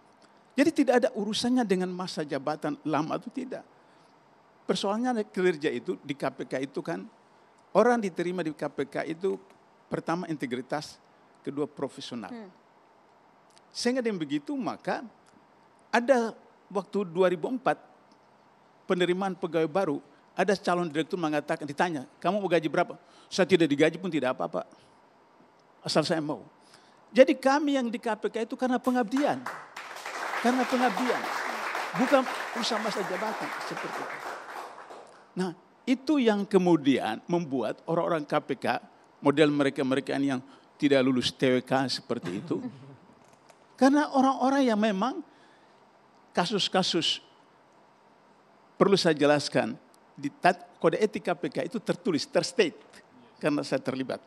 Jadi tidak ada urusannya dengan masa jabatan lama atau tidak. Persoalannya kerja itu di KPK itu kan orang diterima di KPK itu pertama integritas, kedua profesional. Hmm. Sehingga dengan begitu maka ada waktu 2004 penerimaan pegawai baru ada calon direktur mengatakan ditanya, "Kamu mau gaji berapa?" "Saya tidak digaji pun tidak apa-apa. Asal saya mau." Jadi kami yang di KPK itu karena pengabdian. Karena pengabdian. Bukan usaha masa jabatan seperti itu. Nah itu yang kemudian membuat orang-orang KPK, model mereka-mereka yang tidak lulus TWK seperti itu. Karena orang-orang yang memang kasus-kasus perlu saya jelaskan di kode etik KPK itu tertulis, terstate karena saya terlibat.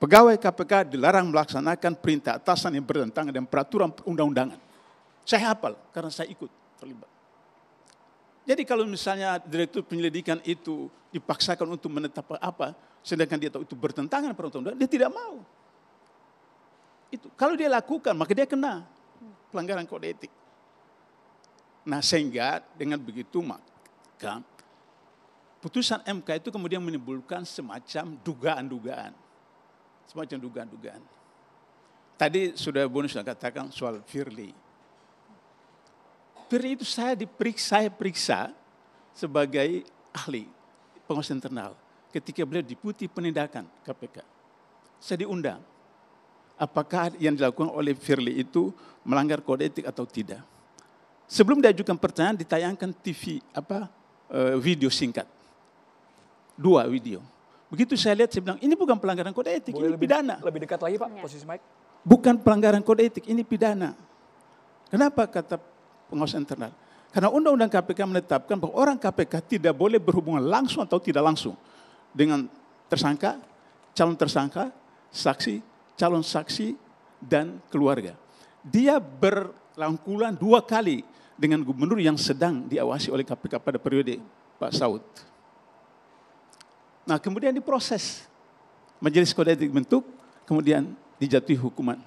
Pegawai KPK dilarang melaksanakan perintah atasan yang bertentangan dengan peraturan undang-undangan. Saya hafal karena saya ikut terlibat. Jadi kalau misalnya direktur penyelidikan itu dipaksakan untuk menetap apa, sedangkan dia tahu itu bertentangan peraturan dia tidak mau. Itu kalau dia lakukan maka dia kena pelanggaran kode etik. Nah sehingga dengan begitu maka putusan MK itu kemudian menimbulkan semacam dugaan-dugaan, semacam dugaan-dugaan. Tadi sudah bonus katakan soal Firly itu saya diperiksa, saya periksa sebagai ahli pengawas internal. Ketika beliau diputi penindakan KPK, saya diundang. Apakah yang dilakukan oleh Firly itu melanggar kode etik atau tidak? Sebelum diajukan pertanyaan, ditayangkan TV apa eh, video singkat, dua video. Begitu saya lihat, saya bilang ini bukan pelanggaran kode etik, Boleh ini lebih, pidana. Lebih dekat lagi pak, iya. posisi Mike. Bukan pelanggaran kode etik, ini pidana. Kenapa kata pengawasan internal. Karena undang-undang KPK menetapkan bahwa orang KPK tidak boleh berhubungan langsung atau tidak langsung dengan tersangka, calon tersangka, saksi, calon saksi, dan keluarga. Dia berlangkulan dua kali dengan gubernur yang sedang diawasi oleh KPK pada periode Pak Saud. Nah kemudian diproses. Majelis kode etik bentuk, kemudian dijatuhi hukuman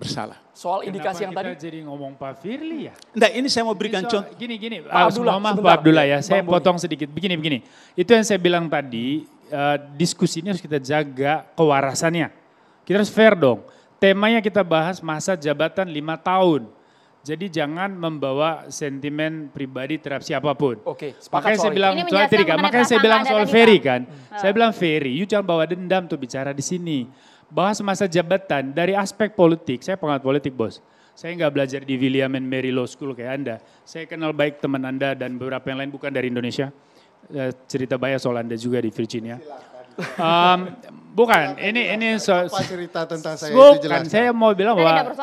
bersalah. Soal indikasi Kenapa yang tadi. jadi ngomong Pak Firly ya? Enggak, ini saya mau berikan contoh. Gini, gini. Pak Abdullah, maaf Pak Abdullah ya, iya, saya Bambu potong sedikit. Begini, begini. Itu yang saya bilang tadi, uh, diskusi ini harus kita jaga kewarasannya. Kita harus fair dong. Temanya kita bahas masa jabatan lima tahun. Jadi jangan membawa sentimen pribadi terhadap siapapun. Oke, sepakat makanya saya bilang ini soal kan? makanya saya bilang soal Ferry kan. Hmm. Saya bilang Ferry, you jangan bawa dendam tuh bicara di sini bahas masa jabatan dari aspek politik. Saya pengamat politik, bos. Saya nggak belajar di William and Mary Law School kayak Anda. Saya kenal baik teman Anda dan beberapa yang lain bukan dari Indonesia. Eh, cerita banyak soal Anda juga di Virginia. Um, bukan, ini ini so, cerita tentang saya bukan, saya mau bilang bahwa Uh,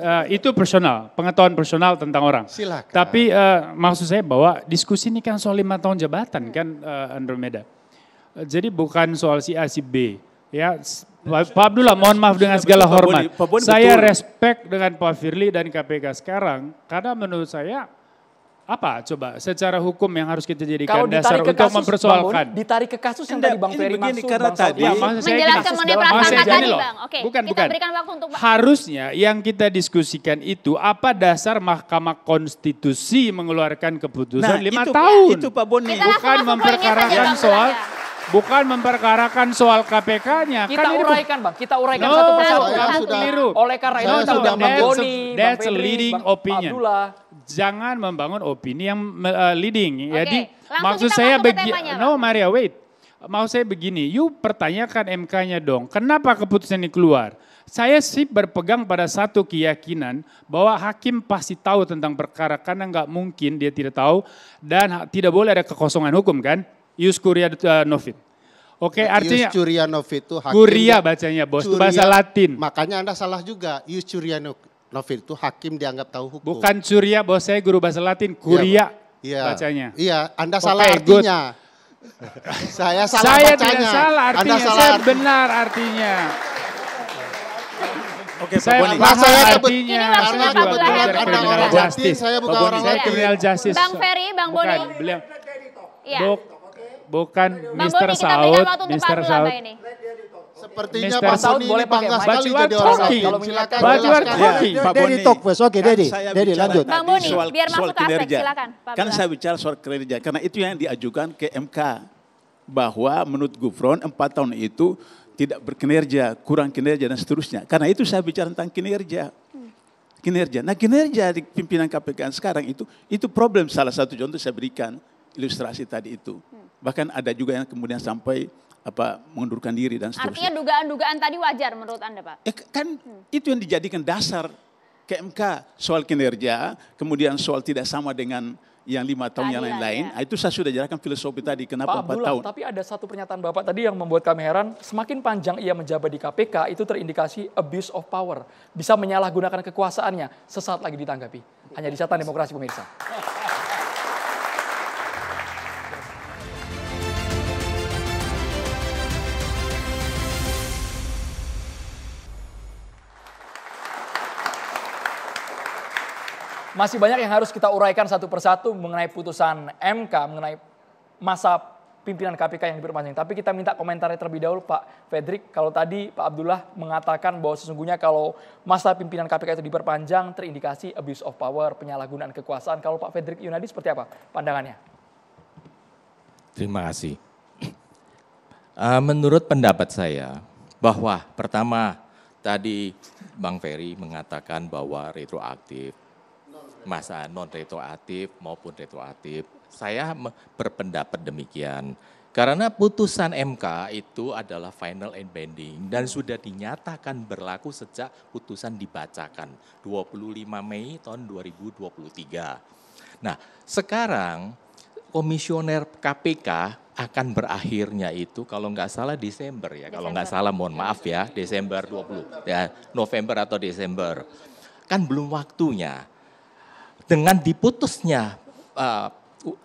uh, itu personal, pengetahuan personal tentang orang. Silakan. Tapi uh, maksud saya bahwa diskusi ini kan soal lima tahun jabatan kan uh, Andromeda. jadi bukan soal si A si B Ya, Pak Abdullah, mohon maaf dengan segala hormat. Saya respect dengan Pak Firly dan KPK sekarang, karena menurut saya apa coba secara hukum yang harus kita jadikan Kalau dasar untuk kasus, mempersoalkan bangun, ditarik ke kasus yang dari tadi Bang Ferry maksud karena Bang tadi ya, maksud saya menjelaskan mengenai prasangka tadi loh. Bang oke bukan, kita bukan. berikan waktu untuk harusnya yang kita diskusikan itu apa dasar Mahkamah Konstitusi mengeluarkan keputusan nah, lima itu, tahun itu Pak Boni bukan memperkarakan soal ya. Bukan memperkarakan soal KPK-nya. Kita kan uraikan bang, kita uraikan no, satu persatu. Kamu keliru. Oleh karena itu sudah undang Bang that's Bang leading Bang opinion. Abdullah. Jangan membangun opini yang uh, leading. Okay. Jadi Langsung maksud saya begini. No Maria, wait. Mau saya begini, you pertanyakan MK-nya dong. Kenapa keputusan ini keluar? Saya sih berpegang pada satu keyakinan bahwa hakim pasti tahu tentang perkara karena nggak mungkin dia tidak tahu dan tidak boleh ada kekosongan hukum kan. Yus eh, novit, Oke, okay, artinya curia Novit itu hakim. Kuria bacanya, Bos. Curia, itu bahasa Latin. Makanya Anda salah juga. Yus novit itu hakim dianggap tahu hukum. Bukan Curia, Bos. Saya guru bahasa Latin. Iya, Kuria ya, bacanya. Iya, Anda okay, salah artinya. Good. saya salah saya bacanya. tidak salah artinya. Anda salah saya arti... benar artinya. Oke, okay, saya Boni. Nah, saya artinya. Ini karena kebetulan Anda orang Latin, saya bukan orang Latin. Saya kriminal justice. Bang Ferry, Bang Boni. Bukan, beliau. Iya bukan Mister Saud, Mister Saud. Sepertinya Pak Saud boleh bangga sekali jadi orang Lampung. Baju silakan Bajuan Koki. Pak Boni. Dedi Talk Oke, Dedi. Dedi lanjut. Bang Boni, biar masuk ke aspek silakan. Kan saya bicara soal kinerja karena itu yang diajukan ke MK bahwa menurut Gufron empat tahun itu tidak berkinerja, kurang kinerja dan seterusnya. Karena itu saya bicara tentang kinerja kinerja. Nah kinerja di pimpinan KPK sekarang itu, itu problem salah satu contoh saya berikan ilustrasi tadi itu bahkan ada juga yang kemudian sampai apa mengundurkan diri dan seterusnya. Artinya dugaan-dugaan tadi wajar menurut Anda, Pak? Eh, kan hmm. itu yang dijadikan dasar ke MK soal kinerja, kemudian soal tidak sama dengan yang lima tahun yang lain-lain. Ya. Ah, itu saya sudah jelaskan filosofi tadi, kenapa empat tahun. Tapi ada satu pernyataan Bapak tadi yang membuat kami heran, semakin panjang ia menjabat di KPK, itu terindikasi abuse of power. Bisa menyalahgunakan kekuasaannya, sesaat lagi ditanggapi. Hanya di catatan demokrasi pemirsa. Masih banyak yang harus kita uraikan satu persatu mengenai putusan MK, mengenai masa pimpinan KPK yang diperpanjang. Tapi kita minta komentarnya terlebih dahulu Pak Fedrik. Kalau tadi Pak Abdullah mengatakan bahwa sesungguhnya kalau masa pimpinan KPK itu diperpanjang terindikasi abuse of power, penyalahgunaan kekuasaan. Kalau Pak Fedrik Yunadi seperti apa pandangannya? Terima kasih. Uh, menurut pendapat saya bahwa pertama tadi Bang Ferry mengatakan bahwa retroaktif masa non retroaktif maupun retroaktif. Saya berpendapat demikian. Karena putusan MK itu adalah final and binding dan sudah dinyatakan berlaku sejak putusan dibacakan 25 Mei tahun 2023. Nah, sekarang komisioner KPK akan berakhirnya itu kalau nggak salah Desember ya, Desember. kalau nggak salah mohon maaf ya, Desember 20 ya, November atau Desember. Kan belum waktunya dengan diputusnya uh,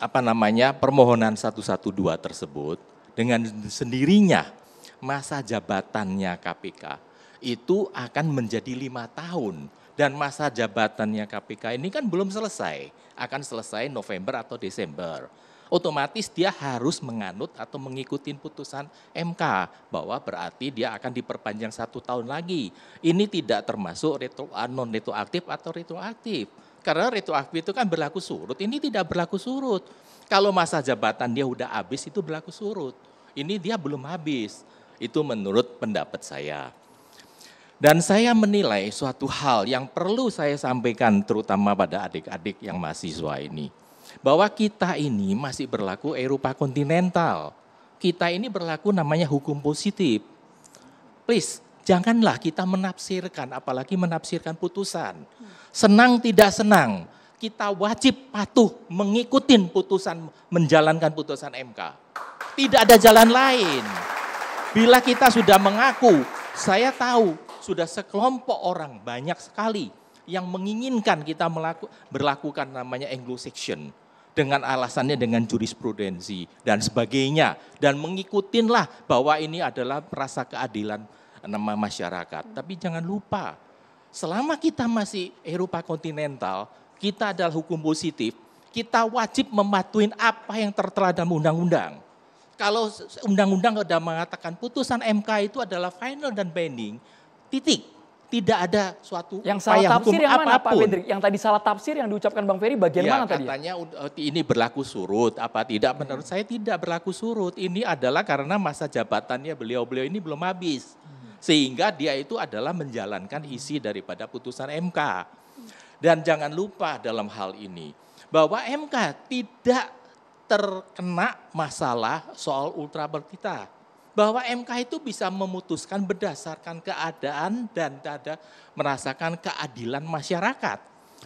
apa namanya permohonan 112 tersebut dengan sendirinya masa jabatannya KPK itu akan menjadi lima tahun dan masa jabatannya KPK ini kan belum selesai akan selesai November atau Desember otomatis dia harus menganut atau mengikuti putusan MK bahwa berarti dia akan diperpanjang satu tahun lagi. Ini tidak termasuk retro, non retroaktif atau retroaktif. Karena retroaktif itu kan berlaku surut, ini tidak berlaku surut. Kalau masa jabatan dia udah habis itu berlaku surut. Ini dia belum habis. Itu menurut pendapat saya. Dan saya menilai suatu hal yang perlu saya sampaikan terutama pada adik-adik yang mahasiswa ini. Bahwa kita ini masih berlaku Eropa kontinental. Kita ini berlaku namanya hukum positif. Please, janganlah kita menafsirkan, apalagi menafsirkan putusan. Senang tidak senang, kita wajib patuh mengikuti putusan, menjalankan putusan MK. Tidak ada jalan lain. Bila kita sudah mengaku, saya tahu sudah sekelompok orang banyak sekali yang menginginkan kita melaku, berlakukan namanya Anglo Section dengan alasannya dengan jurisprudensi dan sebagainya dan mengikutinlah bahwa ini adalah rasa keadilan nama masyarakat. Tapi jangan lupa, selama kita masih Eropa kontinental, kita adalah hukum positif, kita wajib mematuhi apa yang tertera dalam undang-undang. Kalau undang-undang sudah mengatakan putusan MK itu adalah final dan binding, titik. Tidak ada suatu yang salah tafsir hukum yang apapun. Pak Yang tadi salah tafsir yang diucapkan Bang Ferry bagian ya, mana tadi? Katanya eh, ini berlaku surut, apa tidak? Menurut hmm. saya tidak berlaku surut. Ini adalah karena masa jabatannya beliau-beliau ini belum habis sehingga dia itu adalah menjalankan isi daripada putusan MK. Dan jangan lupa dalam hal ini bahwa MK tidak terkena masalah soal bertita. Bahwa MK itu bisa memutuskan berdasarkan keadaan dan ada merasakan keadilan masyarakat.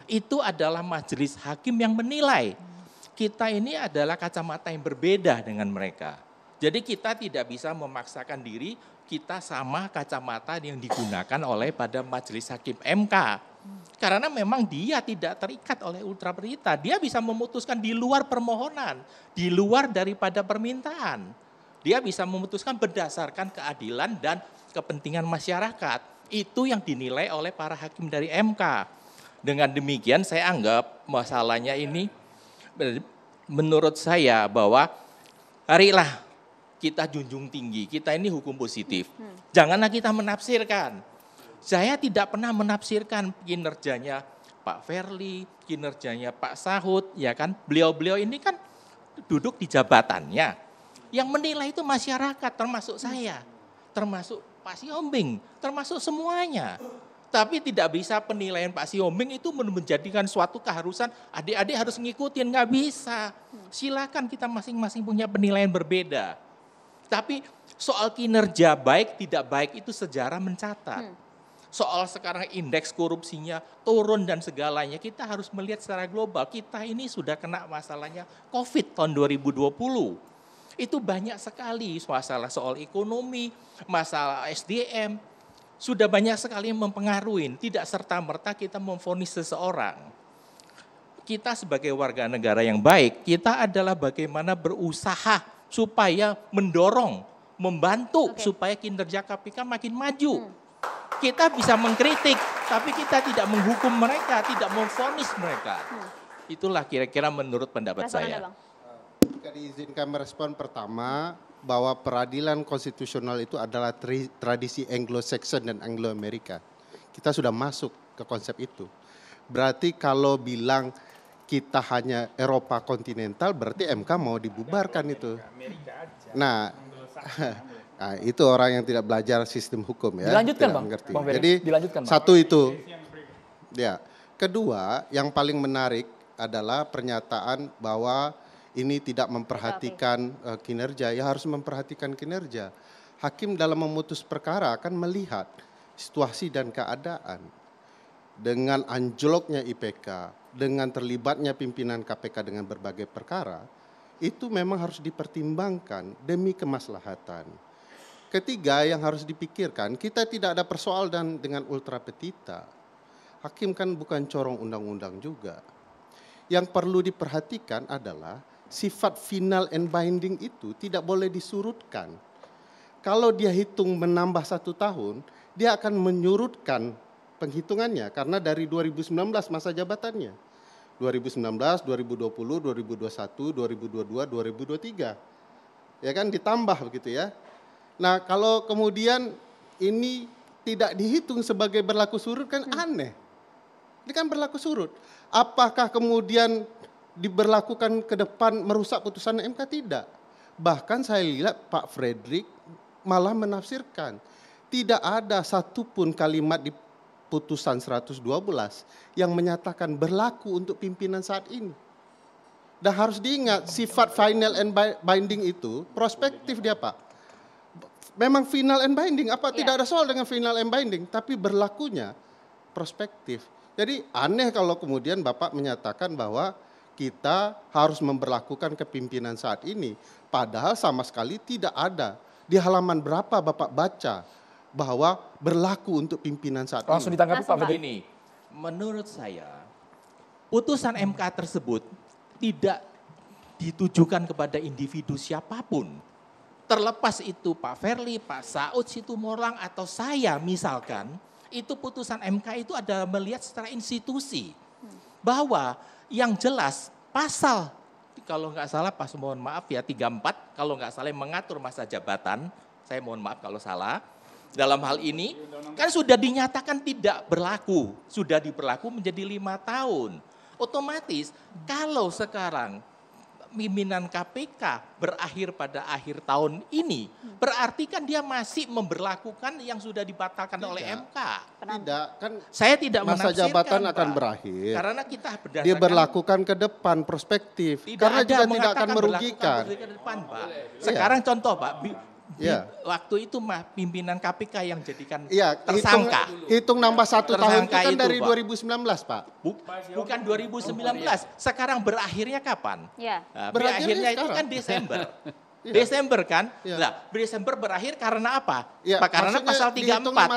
Itu adalah majelis hakim yang menilai. Kita ini adalah kacamata yang berbeda dengan mereka. Jadi kita tidak bisa memaksakan diri kita sama kacamata yang digunakan oleh pada majelis hakim MK. Karena memang dia tidak terikat oleh ultra perita. Dia bisa memutuskan di luar permohonan, di luar daripada permintaan. Dia bisa memutuskan berdasarkan keadilan dan kepentingan masyarakat. Itu yang dinilai oleh para hakim dari MK. Dengan demikian saya anggap masalahnya ini menurut saya bahwa harilah kita junjung tinggi. Kita ini hukum positif. Hmm. Hmm. Janganlah kita menafsirkan. Saya tidak pernah menafsirkan kinerjanya Pak Verli, kinerjanya Pak Sahut, ya kan? Beliau-beliau ini kan duduk di jabatannya. Yang menilai itu masyarakat, termasuk hmm. saya, termasuk Pak Siombing, termasuk semuanya. Tapi tidak bisa penilaian Pak Siombing itu menjadikan suatu keharusan adik-adik harus ngikutin, nggak bisa. Silakan kita masing-masing punya penilaian berbeda tapi soal kinerja baik tidak baik itu sejarah mencatat. Hmm. Soal sekarang indeks korupsinya turun dan segalanya, kita harus melihat secara global. Kita ini sudah kena masalahnya COVID tahun 2020 itu banyak sekali masalah soal ekonomi, masalah SDM, sudah banyak sekali yang mempengaruhi. Tidak serta-merta kita memfonis seseorang. Kita sebagai warga negara yang baik, kita adalah bagaimana berusaha supaya mendorong, membantu okay. supaya kinerja KPK makin maju. Hmm. Kita bisa mengkritik, tapi kita tidak menghukum mereka, tidak memfonis mereka. Hmm. Itulah kira-kira menurut pendapat saya. Jika diizinkan merespon pertama, bahwa peradilan konstitusional itu adalah tri, tradisi Anglo-Saxon dan Anglo-Amerika. Kita sudah masuk ke konsep itu. Berarti kalau bilang kita hanya Eropa kontinental berarti MK mau dibubarkan itu. Nah, nah itu orang yang tidak belajar sistem hukum ya. Dilanjutkan bang. Mengerti. bang Jadi dilanjutkan, bang. satu itu. Ya. Kedua, yang paling menarik adalah pernyataan bahwa ini tidak memperhatikan eh, kinerja. Ya harus memperhatikan kinerja. Hakim dalam memutus perkara akan melihat situasi dan keadaan dengan anjloknya IPK, dengan terlibatnya pimpinan KPK dengan berbagai perkara, itu memang harus dipertimbangkan demi kemaslahatan. Ketiga yang harus dipikirkan, kita tidak ada persoalan dengan ultra petita. Hakim kan bukan corong undang-undang juga. Yang perlu diperhatikan adalah sifat final and binding itu tidak boleh disurutkan. Kalau dia hitung menambah satu tahun, dia akan menyurutkan penghitungannya karena dari 2019 masa jabatannya. 2019, 2020, 2021, 2022, 2023. Ya kan ditambah begitu ya. Nah, kalau kemudian ini tidak dihitung sebagai berlaku surut kan hmm. aneh. Ini kan berlaku surut. Apakah kemudian diberlakukan ke depan merusak putusan MK tidak? Bahkan saya lihat Pak frederick malah menafsirkan tidak ada satupun kalimat di putusan 112 yang menyatakan berlaku untuk pimpinan saat ini. Dan harus diingat sifat final and binding itu prospektif dia Pak. Memang final and binding, apa ya. tidak iya. ada soal dengan final and binding, tapi berlakunya prospektif. Jadi aneh kalau kemudian Bapak menyatakan bahwa kita harus memperlakukan kepimpinan saat ini, padahal sama sekali tidak ada. Di halaman berapa Bapak baca bahwa berlaku untuk pimpinan saat Langsung ini. Langsung ditanggapi nah, Pak menurut saya putusan MK tersebut tidak ditujukan kepada individu siapapun. Terlepas itu Pak Ferli, Pak Saud situ Situmorang atau saya misalkan, itu putusan MK itu adalah melihat secara institusi. Bahwa yang jelas pasal kalau nggak salah pas mohon maaf ya 34 kalau nggak salah yang mengatur masa jabatan, saya mohon maaf kalau salah, dalam hal ini kan sudah dinyatakan tidak berlaku, sudah diberlaku menjadi lima tahun. Otomatis kalau sekarang pimpinan KPK berakhir pada akhir tahun ini, berarti kan dia masih memberlakukan yang sudah dibatalkan tidak, oleh MK. Tidak, kan saya tidak masa jabatan Pak, akan berakhir. Karena kita berdasarkan dia berlakukan ke depan perspektif. Tidak karena juga tidak akan merugikan. depan, Pak. Sekarang iya. contoh Pak, Ya. Waktu itu mah pimpinan KPK yang jadikan ya, tersangka. Hitung, hitung nambah satu tersangka tahun itu kan dari Pak. 2019 Pak. Buk, bukan 2019. Sekarang berakhirnya kapan? Ya. berakhirnya, berakhirnya itu kan Desember. Iya. Desember kan? Iya. Nah, Desember berakhir karena apa? Iya, Pak karena pasal 34.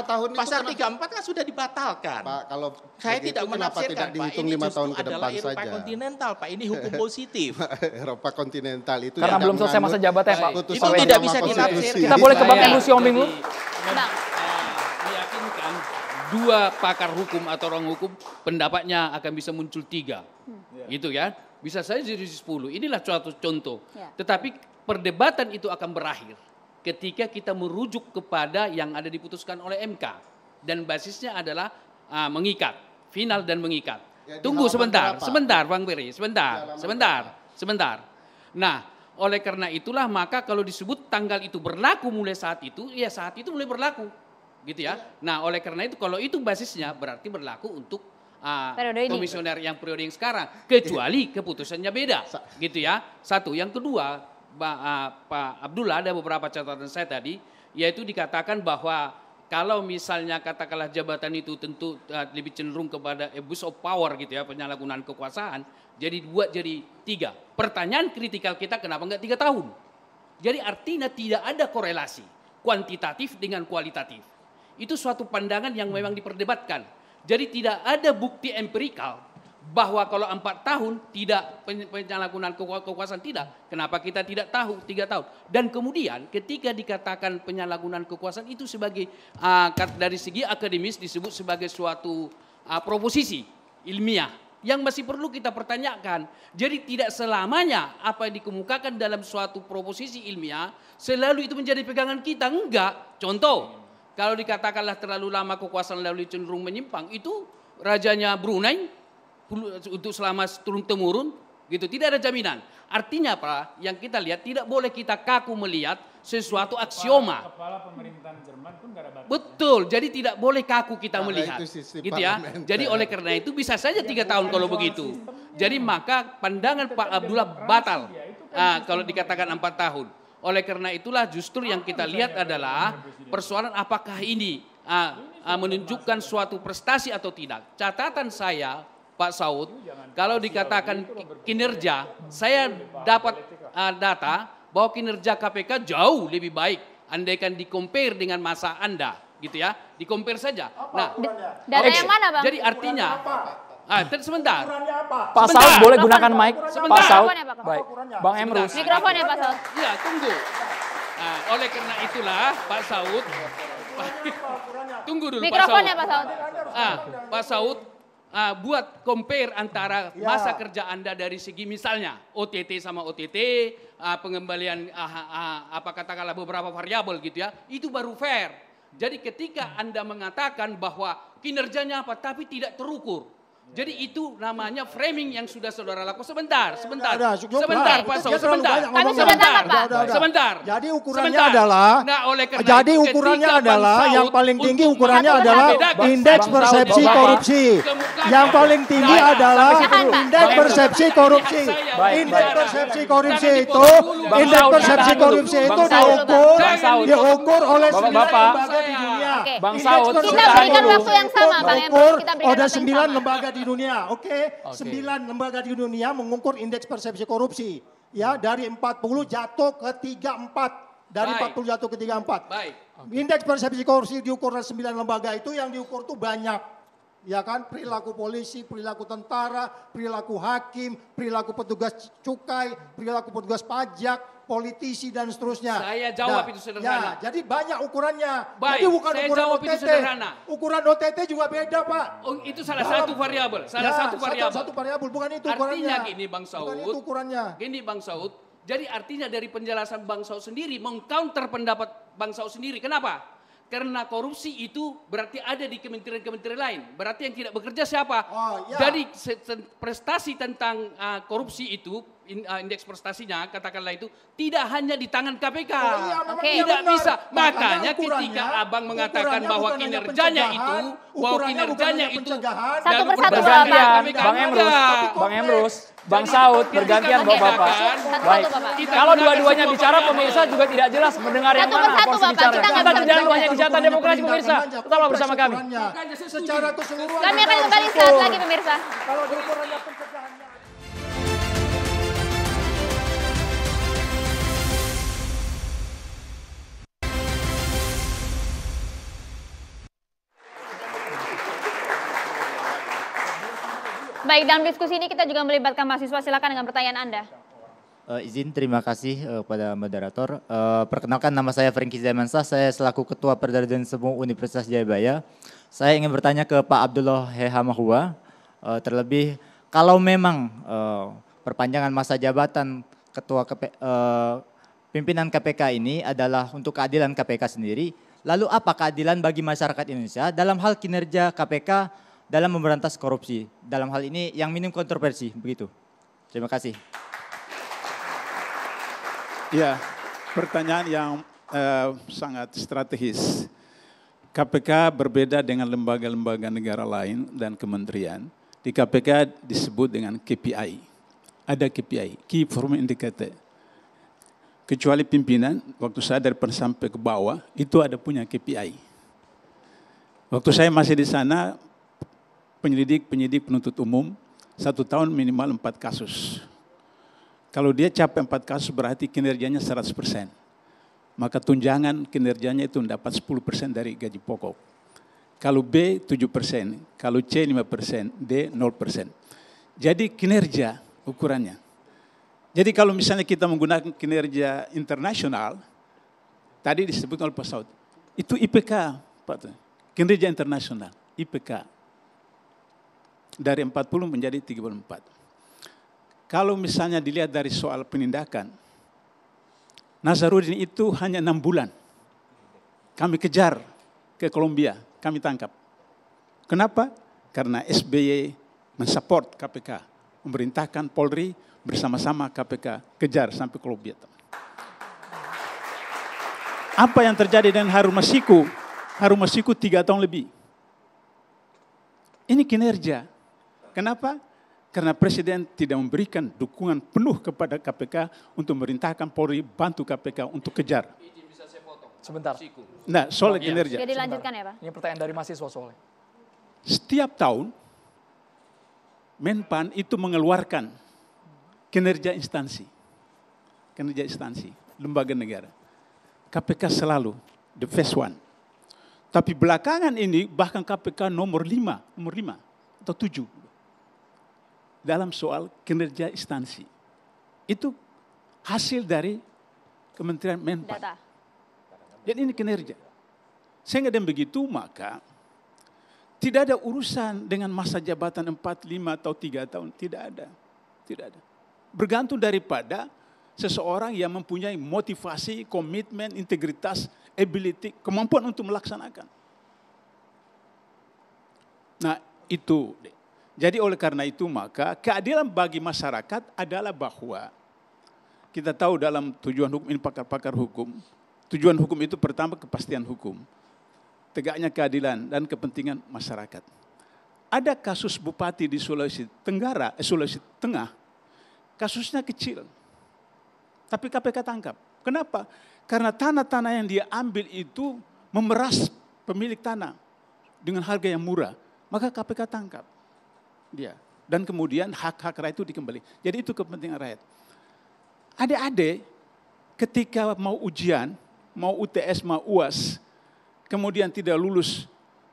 Tahun pasal tiga 34 kan sudah dibatalkan. Pak, kalau saya tidak menafsirkan, tidak dihitung Pak. Ini tahun ke depan Eropa saja. kontinental, Pak. Ini hukum positif. Eropa kontinental itu Karena belum selesai masa jabatan, Pak. Itu tidak bisa dinafsirkan. Kita boleh ke Bang Elu Siombing dulu? Bang. Eh, meyakinkan dua pakar hukum atau orang hukum pendapatnya akan bisa muncul tiga. Hmm. Gitu ya. Bisa saja jadi sepuluh. Inilah suatu contoh. Ya. Tetapi perdebatan itu akan berakhir ketika kita merujuk kepada yang ada diputuskan oleh MK dan basisnya adalah uh, mengikat, final dan mengikat. Ya, Tunggu sebentar, berapa? sebentar Bang Ferry, sebentar, sebentar, berapa? sebentar. Nah, oleh karena itulah maka kalau disebut tanggal itu berlaku mulai saat itu, ya saat itu mulai berlaku. Gitu ya. Iya. Nah, oleh karena itu kalau itu basisnya berarti berlaku untuk uh, komisioner yang periode yang sekarang, kecuali iya. keputusannya beda. Gitu ya. Satu, yang kedua, Ah, Pak Abdullah ada beberapa catatan saya tadi, yaitu dikatakan bahwa kalau misalnya katakanlah jabatan itu tentu ah, lebih cenderung kepada abuse of power gitu ya penyalahgunaan kekuasaan jadi dua jadi tiga pertanyaan kritikal kita kenapa enggak tiga tahun jadi artinya tidak ada korelasi kuantitatif dengan kualitatif itu suatu pandangan yang memang diperdebatkan jadi tidak ada bukti empirikal bahwa kalau empat tahun tidak penyalahgunaan kekuasaan tidak. Kenapa kita tidak tahu tiga tahun? Dan kemudian ketika dikatakan penyalahgunaan kekuasaan itu sebagai uh, dari segi akademis disebut sebagai suatu uh, proposisi ilmiah yang masih perlu kita pertanyakan. Jadi tidak selamanya apa yang dikemukakan dalam suatu proposisi ilmiah selalu itu menjadi pegangan kita. Enggak. Contoh, kalau dikatakanlah terlalu lama kekuasaan lalu cenderung menyimpang, itu rajanya Brunei untuk selama turun temurun gitu tidak ada jaminan artinya apa yang kita lihat tidak boleh kita kaku melihat sesuatu aksioma kepala pemerintahan Jerman pun ada batasnya. betul jadi tidak boleh kaku kita karena melihat gitu ya jadi oleh karena itu bisa saja tiga tahun kalau begitu sistemnya. jadi maka pandangan Pak Abdullah batal ya, kan ah, kalau dikatakan empat tahun oleh karena itulah justru yang kita lihat adalah persoalan apakah ini ah, ah menunjukkan suatu prestasi atau tidak catatan saya Pak Saud, kalau dikatakan kinerja, saya dapat uh, data bahwa kinerja KPK jauh lebih baik andaikan dikompare dengan masa Anda, gitu ya. Dikompare saja. Apa nah, data yang mana, Bang? Jadi artinya Ah, terus sebentar. Pak Saud boleh gunakan mic. Sebentar. Pak Saud. Baik. Bang Emrus. Mikrofon ya Pak Saud. Iya, tunggu. Nah, oleh karena itulah Pak Saud. Tunggu dulu Mikrofon Pak Saud. Ya, Pak Saud. Ah, Pak Saud uh, buat compare antara ya. masa kerja Anda dari segi misalnya OTT sama OTT, uh, pengembalian uh, uh, uh, apa katakanlah beberapa variabel gitu ya, itu baru fair. Jadi ketika Anda mengatakan bahwa kinerjanya apa tapi tidak terukur, jadi itu namanya framing yang sudah saudara lakukan sebentar, ya, sebentar, Ya, ya, ya, ya sebentar, ya. Pak Saud, sebentar, Kami sudah sebentar, Pak. sebentar. Jadi ukurannya sebentar. adalah, nah, oleh karena jadi ukurannya adalah yang paling tinggi ukurannya adalah indeks persepsi korupsi, yang paling tinggi adalah indeks persepsi korupsi, indeks persepsi korupsi itu, indeks persepsi korupsi itu diukur, diukur oleh dunia. Okay. Bang Saud, kita berikan waktu yang sama Bang Emrus. Kita berikan ada sembilan lembaga di dunia, oke? Sembilan lembaga di dunia mengukur indeks persepsi korupsi. Ya, dari empat puluh jatuh ke tiga empat, Dari empat puluh jatuh ke 34. Baik. Indeks persepsi korupsi diukur oleh sembilan lembaga itu yang diukur tuh banyak ya kan perilaku polisi, perilaku tentara, perilaku hakim, perilaku petugas cukai, perilaku petugas pajak, politisi dan seterusnya. Saya jawab nah, itu ya, sederhana. Ya, jadi banyak ukurannya. Baik, jadi bukan saya ukuran jawab OTT. itu sederhana. Ukuran OTT juga beda, Pak. Oh, itu salah Dalam, satu variabel, salah ya, satu variabel. Satu, satu variabel, bukan itu artinya ukurannya. Artinya gini Bang Saud. Bukan itu ukurannya. Gini Bang Saud. Jadi artinya dari penjelasan Bang Saud sendiri mengcounter pendapat Bang Saud sendiri. Kenapa? Karena korupsi itu berarti ada di kementerian-kementerian lain. Berarti yang tidak bekerja siapa? Oh, ya. Jadi prestasi tentang uh, korupsi itu in, uh, indeks prestasinya katakanlah itu tidak hanya di tangan KPK. Oh, iya, okay. Iya, tidak benar. bisa. Makanya ketika Abang mengatakan bahwa kinerjanya itu bahwa kinerjanya itu satu persatu Bang Emrus, Bang Emrus, Bang Saud bergantian bawa bapak. Satu, Baik. Kita Kalau dua-duanya bicara pemirsa juga tidak jelas mendengar yang mana satu, porsi bicara. Kita, kita tidak hanya di demokrasi pemirsa. Tetaplah bersama kami. Secara Kami akan kembali saat lagi pemirsa. Kalau baik dalam diskusi ini kita juga melibatkan mahasiswa. Silakan dengan pertanyaan Anda. Uh, izin terima kasih uh, eh, pada moderator. Uh, perkenalkan nama saya Franky Zaimansah, saya selaku Ketua dan Semu Universitas Jayabaya. Saya ingin bertanya ke Pak Abdullah Hehamahua, uh, terlebih kalau memang uh, perpanjangan masa jabatan Ketua KP, uh, pimpinan KPK ini adalah untuk keadilan KPK sendiri, lalu apa keadilan bagi masyarakat Indonesia dalam hal kinerja KPK dalam memberantas korupsi. Dalam hal ini yang minim kontroversi, begitu. Terima kasih. Ya, pertanyaan yang eh, sangat strategis. KPK berbeda dengan lembaga-lembaga negara lain dan kementerian. Di KPK disebut dengan KPI. Ada KPI, Key Performance Indicator. Kecuali pimpinan, waktu saya dari sampai ke bawah, itu ada punya KPI. Waktu saya masih di sana, penyelidik, penyidik, penuntut umum, satu tahun minimal empat kasus. Kalau dia capai empat kasus berarti kinerjanya 100 persen. Maka tunjangan kinerjanya itu mendapat 10 persen dari gaji pokok. Kalau B 7 persen, kalau C 5 persen, D 0 persen. Jadi kinerja ukurannya. Jadi kalau misalnya kita menggunakan kinerja internasional, tadi disebut oleh Pak itu IPK, Pak. Kinerja internasional, IPK, dari 40 menjadi 34. Kalau misalnya dilihat dari soal penindakan, Nazarudin itu hanya enam bulan. Kami kejar ke Kolombia, kami tangkap. Kenapa? Karena SBY mensupport KPK, memerintahkan Polri bersama-sama KPK kejar sampai Kolombia. Apa yang terjadi dengan Harun Masiku? Harun Masiku tiga tahun lebih. Ini kinerja Kenapa? Karena Presiden tidak memberikan dukungan penuh kepada KPK untuk merintahkan Polri bantu KPK untuk kejar. Sebentar. Nah, soal kinerja. Jadi ya Pak. Ini pertanyaan dari mahasiswa soalnya. Setiap tahun Menpan itu mengeluarkan kinerja instansi. Kinerja instansi, lembaga negara. KPK selalu the first one. Tapi belakangan ini bahkan KPK nomor lima, nomor lima atau tujuh dalam soal kinerja instansi. Itu hasil dari Kementerian Menpan. Data. Dan ini kinerja. Sehingga dengan begitu maka tidak ada urusan dengan masa jabatan 4, 5 atau 3 tahun. Tidak ada. Tidak ada. Bergantung daripada seseorang yang mempunyai motivasi, komitmen, integritas, ability, kemampuan untuk melaksanakan. Nah itu jadi oleh karena itu maka keadilan bagi masyarakat adalah bahwa kita tahu dalam tujuan hukum ini pakar-pakar hukum, tujuan hukum itu pertama kepastian hukum, tegaknya keadilan dan kepentingan masyarakat. Ada kasus bupati di Sulawesi Tenggara, eh, Sulawesi Tengah, kasusnya kecil, tapi KPK tangkap. Kenapa? Karena tanah-tanah yang dia ambil itu memeras pemilik tanah dengan harga yang murah, maka KPK tangkap dia. Dan kemudian hak-hak rakyat itu dikembali. Jadi itu kepentingan rakyat. Ada-ada ketika mau ujian, mau UTS, mau UAS, kemudian tidak lulus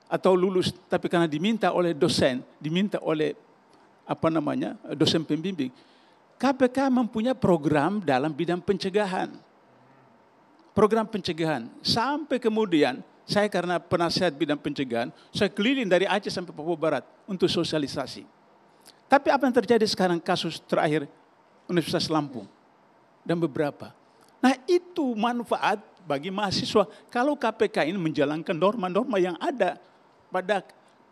atau lulus tapi karena diminta oleh dosen, diminta oleh apa namanya? dosen pembimbing. KPK mempunyai program dalam bidang pencegahan. Program pencegahan sampai kemudian saya karena penasihat bidang pencegahan, saya keliling dari Aceh sampai Papua Barat untuk sosialisasi. Tapi apa yang terjadi sekarang kasus terakhir Universitas Lampung dan beberapa. Nah itu manfaat bagi mahasiswa kalau KPK ini menjalankan norma-norma yang ada pada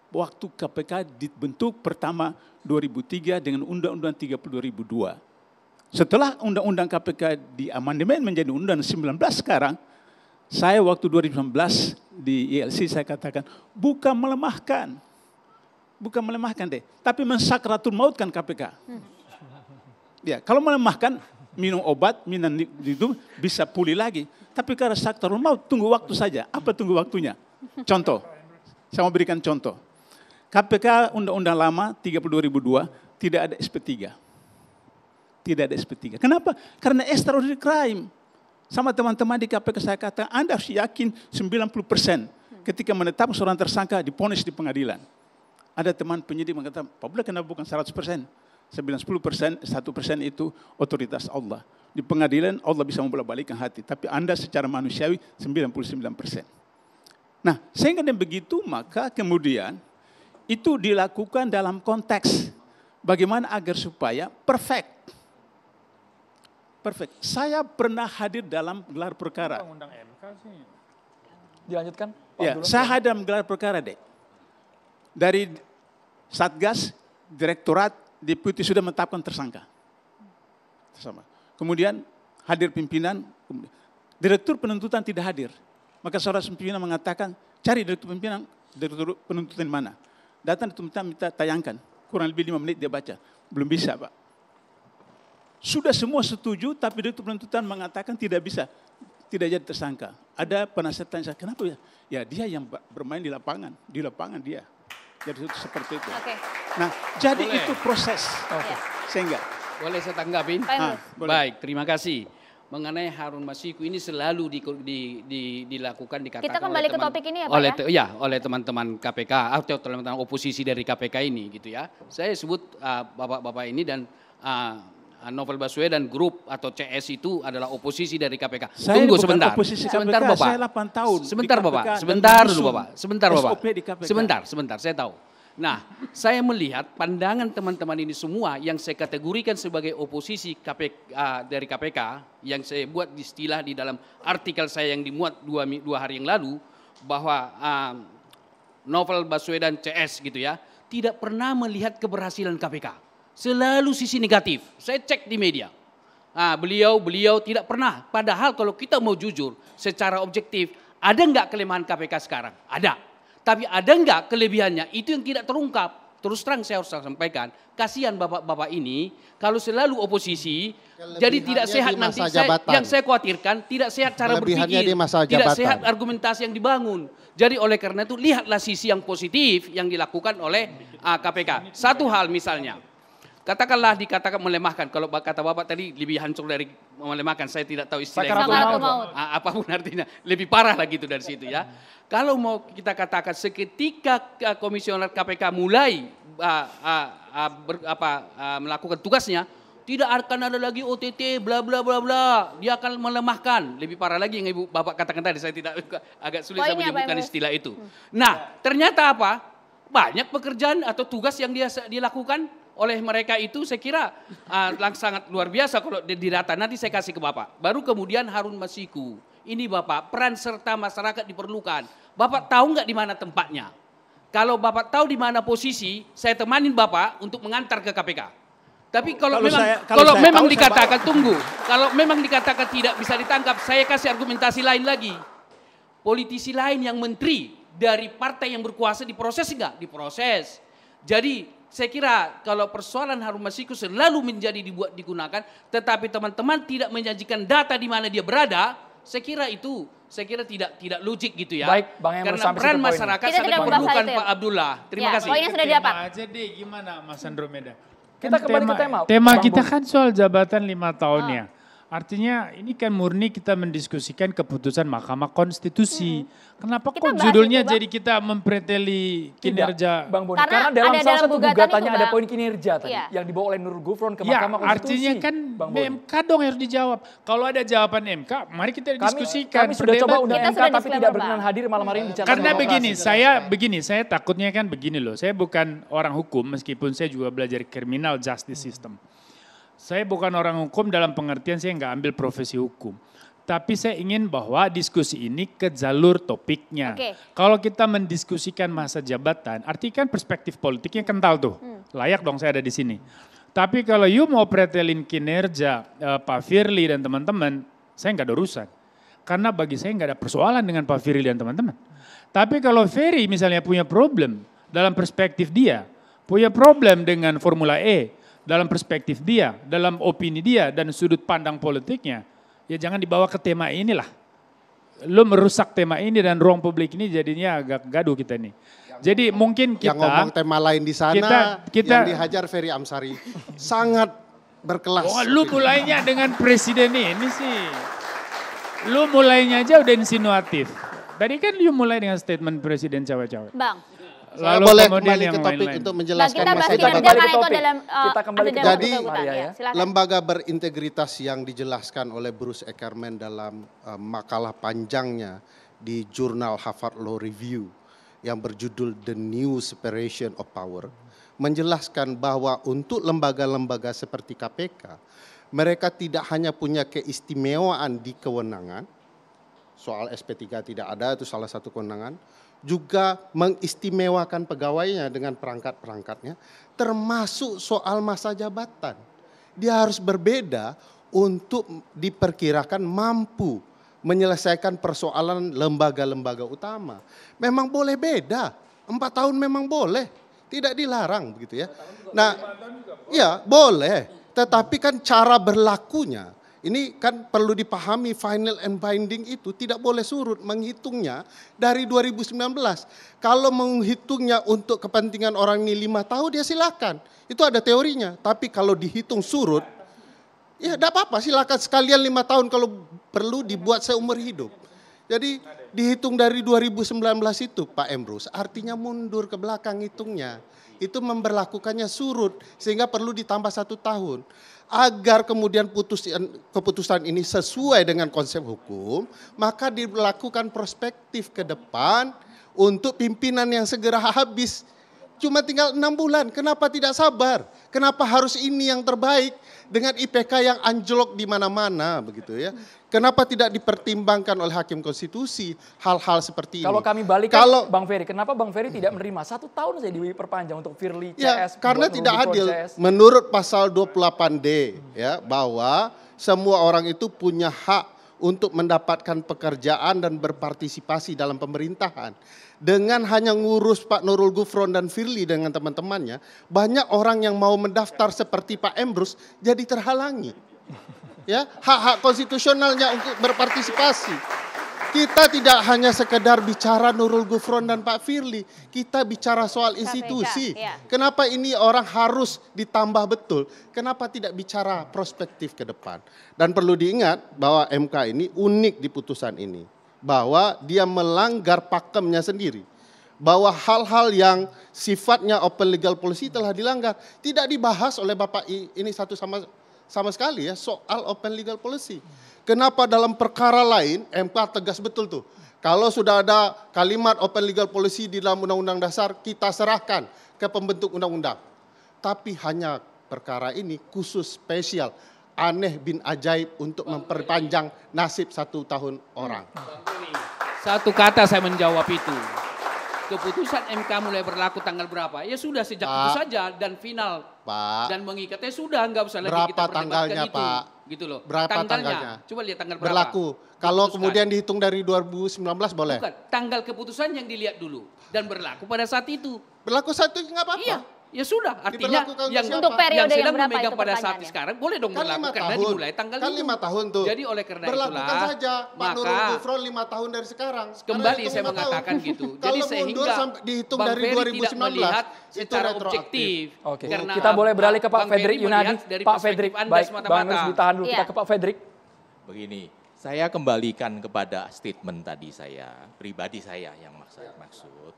waktu KPK dibentuk pertama 2003 dengan Undang-Undang 32. 2002. Setelah Undang-Undang KPK diamandemen menjadi Undang-Undang 19 sekarang, saya waktu 2019 di ILC e saya katakan, bukan melemahkan. Bukan melemahkan deh, tapi mensakratul mautkan KPK. KPK. Ya, kalau melemahkan minum obat, minum itu bisa pulih lagi. Tapi karena sakratul maut tunggu waktu saja. Apa tunggu waktunya? Contoh. Saya mau berikan contoh. KPK Undang-Undang Lama 32.002 tidak ada SP3. Tidak ada SP3. Kenapa? Karena extraordinary crime. Sama teman-teman di KPK saya kata, Anda harus yakin 90% persen ketika menetapkan seorang tersangka diponis di pengadilan. Ada teman penyidik mengatakan, Pak Bula kenapa bukan 100%? persen, 90 persen, 1 persen itu otoritas Allah. Di pengadilan Allah bisa membolak-balikkan hati. Tapi Anda secara manusiawi 99 persen. Nah, sehingga dengan begitu maka kemudian itu dilakukan dalam konteks bagaimana agar supaya perfect perfect. Saya pernah hadir dalam gelar perkara. Undang MK sih. Dilanjutkan. ya, saya hadir dalam gelar perkara dek. Dari Satgas, Direktorat, Deputi sudah menetapkan tersangka. Sama. Kemudian hadir pimpinan, kemudian, Direktur penuntutan tidak hadir. Maka seorang pimpinan mengatakan, cari direktur pimpinan, direktur penuntutan mana. Datang di minta tayangkan. Kurang lebih lima menit dia baca. Belum bisa Pak sudah semua setuju, tapi dari penuntutan mengatakan tidak bisa, tidak jadi tersangka. Ada penasihat tanya, kenapa ya? Ya dia yang bermain di lapangan, di lapangan dia. Jadi seperti itu. Okay. Nah, jadi boleh. itu proses. Okay. Sehingga. Boleh saya tanggapin? Ah, Baik, terima kasih mengenai Harun Masiku ini selalu di, di, di, dilakukan dikatakan kita kembali ke topik ini ya Pak oleh ya, ya oleh teman-teman KPK atau teman-teman oposisi dari KPK ini gitu ya saya sebut ah, bapak-bapak uh, ini dan uh, Ah, Novel Baswedan Group atau CS itu adalah oposisi dari KPK. Saya Tunggu sebentar. KPK, sebentar Bapak. Saya 8 tahun. Sebentar Bapak. Sebentar dulu Bapak. Sebentar Bapak. Sebentar, sebentar saya tahu. Nah, saya melihat pandangan teman-teman ini semua yang saya kategorikan sebagai oposisi KPK, uh, ah, dari KPK yang saya buat istilah di dalam artikel saya yang dimuat dua, dua hari yang lalu bahwa uh, Novel Baswedan CS gitu ya tidak pernah melihat keberhasilan KPK Selalu sisi negatif. Saya cek di media. Nah, beliau, beliau tidak pernah. Padahal kalau kita mau jujur secara objektif, ada nggak kelemahan KPK sekarang? Ada. Tapi ada nggak kelebihannya? Itu yang tidak terungkap. Terus terang saya harus sampaikan, kasihan bapak-bapak ini kalau selalu oposisi, jadi tidak sehat nanti saya, yang saya khawatirkan tidak sehat cara berpikir, masa tidak sehat argumentasi yang dibangun. Jadi oleh karena itu lihatlah sisi yang positif yang dilakukan oleh uh, ah, KPK. Satu hal misalnya, Katakanlah dikatakan melemahkan. Kalau kata Bapak tadi lebih hancur dari melemahkan. Saya tidak tahu istilah apa Maut. Apapun artinya. Lebih parah lagi itu dari situ ya. Kalau mau kita katakan seketika komisioner KPK mulai uh, uh, uh, ber, apa, uh, melakukan tugasnya, tidak akan ada lagi OTT bla bla bla bla. Dia akan melemahkan. Lebih parah lagi yang Ibu Bapak katakan tadi saya tidak agak sulit saya menyebutkan istilah itu. Hmm. Nah, ternyata apa? Banyak pekerjaan atau tugas yang dia dilakukan oleh mereka itu saya kira uh, sangat luar biasa kalau di didata. Nanti saya kasih ke Bapak. Baru kemudian Harun Masiku. Ini Bapak, peran serta masyarakat diperlukan. Bapak tahu nggak di mana tempatnya? Kalau Bapak tahu di mana posisi, saya temanin Bapak untuk mengantar ke KPK. Tapi kalau, kalau memang saya, kalau, kalau saya memang dikatakan saya... tunggu, kalau memang dikatakan tidak bisa ditangkap, saya kasih argumentasi lain lagi. Politisi lain yang menteri dari partai yang berkuasa diproses enggak? Diproses. Jadi saya kira kalau persoalan Harun Masiku selalu menjadi dibuat digunakan, tetapi teman-teman tidak menyajikan data di mana dia berada, saya kira itu saya kira tidak tidak logik gitu ya. Baik, Bang Emrus Karena peran masyarakat sangat memerlukan Pak ya? Abdullah. Terima ya, kasih. Poinnya sudah didapat. aja deh gimana Mas Andromeda. Kita kan kembali ke tema. Tema kita kan soal jabatan lima tahunnya. oh. Artinya ini kan murni kita mendiskusikan keputusan Mahkamah Konstitusi. Hmm. Kenapa kok judulnya itu, jadi kita mempreteli kinerja Tidak, Bang Boni? Karena, Karena dalam ada salah dalam satu gugatannya ada poin kinerja tadi ya. yang dibawa oleh Nurul Gufron ke ya, Mahkamah Konstitusi. Artinya kan bang Boni. MK dong harus dijawab. Kalau ada jawaban MK, mari kita diskusikan. Kami, sudah coba undang MK tapi tidak berkenan hadir malam hari ini bicara Karena begini, saya begini, saya takutnya kan begini loh. Saya bukan orang hukum meskipun saya juga belajar kriminal justice hmm. system. Saya bukan orang hukum dalam pengertian saya nggak ambil profesi hukum. Tapi saya ingin bahwa diskusi ini ke jalur topiknya. Okay. Kalau kita mendiskusikan masa jabatan, artikan perspektif politiknya kental tuh. Hmm. Layak dong saya ada di sini. Tapi kalau you mau pretelin kinerja uh, Pak Firly dan teman-teman, saya nggak ada urusan. Karena bagi saya nggak ada persoalan dengan Pak Firly dan teman-teman. Tapi kalau Ferry misalnya punya problem dalam perspektif dia, punya problem dengan Formula E, dalam perspektif dia, dalam opini dia dan sudut pandang politiknya, ya jangan dibawa ke tema inilah. Lu merusak tema ini dan ruang publik ini jadinya agak gaduh kita ini Jadi ngomong, mungkin kita yang ngomong tema lain di sana kita, kita yang dihajar Ferry Amsari sangat berkelas. Oh, lu mulainya dengan presiden ini sih. Lu mulainya aja udah insinuatif. Tadi kan lu mulai dengan statement presiden cewek-cewek. Bang, Lalu boleh kembali ke topik untuk menjelaskan nah, kita kita kembali eh, ke topik. uh, kita kembali ke Jadi ya. ya. lembaga berintegritas yang dijelaskan oleh Bruce Eckerman dalam uh, makalah panjangnya di jurnal Harvard Law Review yang berjudul The New Separation of Power menjelaskan bahwa untuk lembaga-lembaga seperti KPK mereka tidak hanya punya keistimewaan di kewenangan soal SP3 tidak ada itu salah satu kewenangan juga mengistimewakan pegawainya dengan perangkat-perangkatnya, termasuk soal masa jabatan. Dia harus berbeda untuk diperkirakan mampu menyelesaikan persoalan lembaga-lembaga utama. Memang boleh beda, empat tahun memang boleh, tidak dilarang begitu ya. Nah, ya boleh, tetapi kan cara berlakunya ini kan perlu dipahami final and binding itu tidak boleh surut menghitungnya dari 2019. Kalau menghitungnya untuk kepentingan orang ini lima tahun dia ya silakan. Itu ada teorinya. Tapi kalau dihitung surut, ya tidak apa-apa silakan sekalian lima tahun kalau perlu dibuat seumur hidup. Jadi dihitung dari 2019 itu Pak Emrus artinya mundur ke belakang hitungnya. Itu memperlakukannya surut sehingga perlu ditambah satu tahun agar kemudian putusan, eh, keputusan ini sesuai dengan konsep hukum, maka dilakukan prospektif ke depan untuk pimpinan yang segera habis Cuma tinggal enam bulan, kenapa tidak sabar? Kenapa harus ini yang terbaik? Dengan IPK yang anjlok di mana-mana begitu ya. Kenapa tidak dipertimbangkan oleh hakim konstitusi hal-hal seperti ini? Kalau kami balik kalau Bang Ferry, kenapa Bang Ferry tidak menerima satu tahun saja diperpanjang untuk Firly CS? Ya, karena tidak adil. CS. Menurut pasal 28D ya bahwa semua orang itu punya hak untuk mendapatkan pekerjaan dan berpartisipasi dalam pemerintahan dengan hanya ngurus Pak Nurul Gufron dan Firly dengan teman-temannya, banyak orang yang mau mendaftar seperti Pak Embrus jadi terhalangi. Ya, hak-hak konstitusionalnya untuk berpartisipasi. Kita tidak hanya sekedar bicara Nurul Gufron dan Pak Firly, kita bicara soal institusi. Iya. Kenapa ini orang harus ditambah betul? Kenapa tidak bicara prospektif ke depan? Dan perlu diingat bahwa MK ini unik di putusan ini bahwa dia melanggar pakemnya sendiri. Bahwa hal-hal yang sifatnya open legal policy telah dilanggar. Tidak dibahas oleh Bapak I, ini satu sama sama sekali ya soal open legal policy. Kenapa dalam perkara lain MK tegas betul tuh. Kalau sudah ada kalimat open legal policy di dalam undang-undang dasar kita serahkan ke pembentuk undang-undang. Tapi hanya perkara ini khusus spesial aneh bin ajaib untuk memperpanjang nasib satu tahun orang. Satu kata saya menjawab itu. Keputusan MK mulai berlaku tanggal berapa? Ya sudah sejak Pak, itu saja dan final. Pak. Dan mengikatnya sudah nggak usah berapa lagi kita tanggalnya, itu. Pak? Gitu loh. Berapa tanggalnya? tanggalnya? Coba lihat tanggal berapa. Berlaku. Kalau Keputuskan. kemudian dihitung dari 2019 boleh? Bukan, tanggal keputusan yang dilihat dulu dan berlaku pada saat itu. Berlaku satu nggak apa-apa. Iya. Ya sudah, artinya yang untuk periode yang, sedang yang memegang pada saat sekarang boleh dong kan berlaku dari mulai tanggal kan lima tahun tuh. Jadi oleh karena itu itulah saja Pak Nurul Gufron lima tahun dari sekarang. kembali saya mengatakan tahun. gitu. Jadi Kalau sehingga sampai dihitung Bang dari 2019 tidak melihat secara objektif. Oke. Okay. kita boleh beralih ke Pak Fedrik Yunadi. Pak Fedrik, baik Bang Nurul ditahan dulu. Kita iya. ke Pak Fedrik. Begini, saya kembalikan kepada statement tadi saya, pribadi saya yang maksud, maksud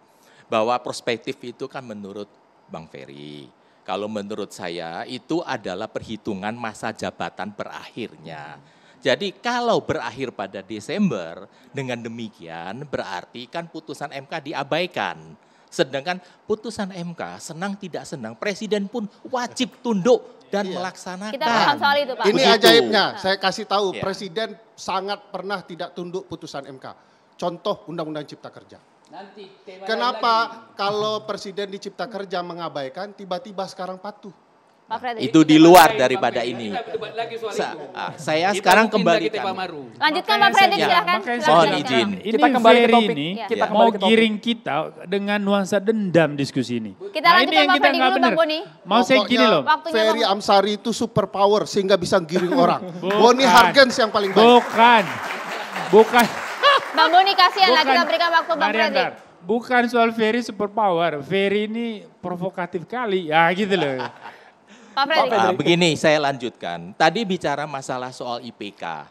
bahwa prospektif itu kan menurut Bang Ferry. Kalau menurut saya itu adalah perhitungan masa jabatan berakhirnya. Jadi kalau berakhir pada Desember, dengan demikian berarti kan putusan MK diabaikan. Sedangkan putusan MK senang tidak senang, presiden pun wajib tunduk dan iya. melaksanakan. Kita paham soal itu, Pak. Ini Begitu. ajaibnya, nah. saya kasih tahu, iya. presiden sangat pernah tidak tunduk putusan MK. Contoh Undang-Undang Cipta Kerja. Nanti Kenapa kalau Presiden dicipta Kerja mengabaikan, tiba-tiba sekarang patuh? Pak Itu di luar daripada ini. Ah, saya sekarang kembali Lanjutkan Pak Fredrik silakan. Mohon izin. Kita kembali ke topik ini. Kita ya, mau giring kita dengan nuansa dendam diskusi ini. Kita nah, ini yang kita Bang Boni. Mau saya gini loh. Ferry Amsari itu super power sehingga bisa giring orang. Boni Hargens yang paling baik. Bukan. Bukan. Bang Boni kasihan ya, lah kita berikan waktu Bang Boni. Bukan soal Ferry superpower, Ferry ini provokatif kali, ya gitu loh. Pak Fredrik. begini, saya lanjutkan. Tadi bicara masalah soal IPK.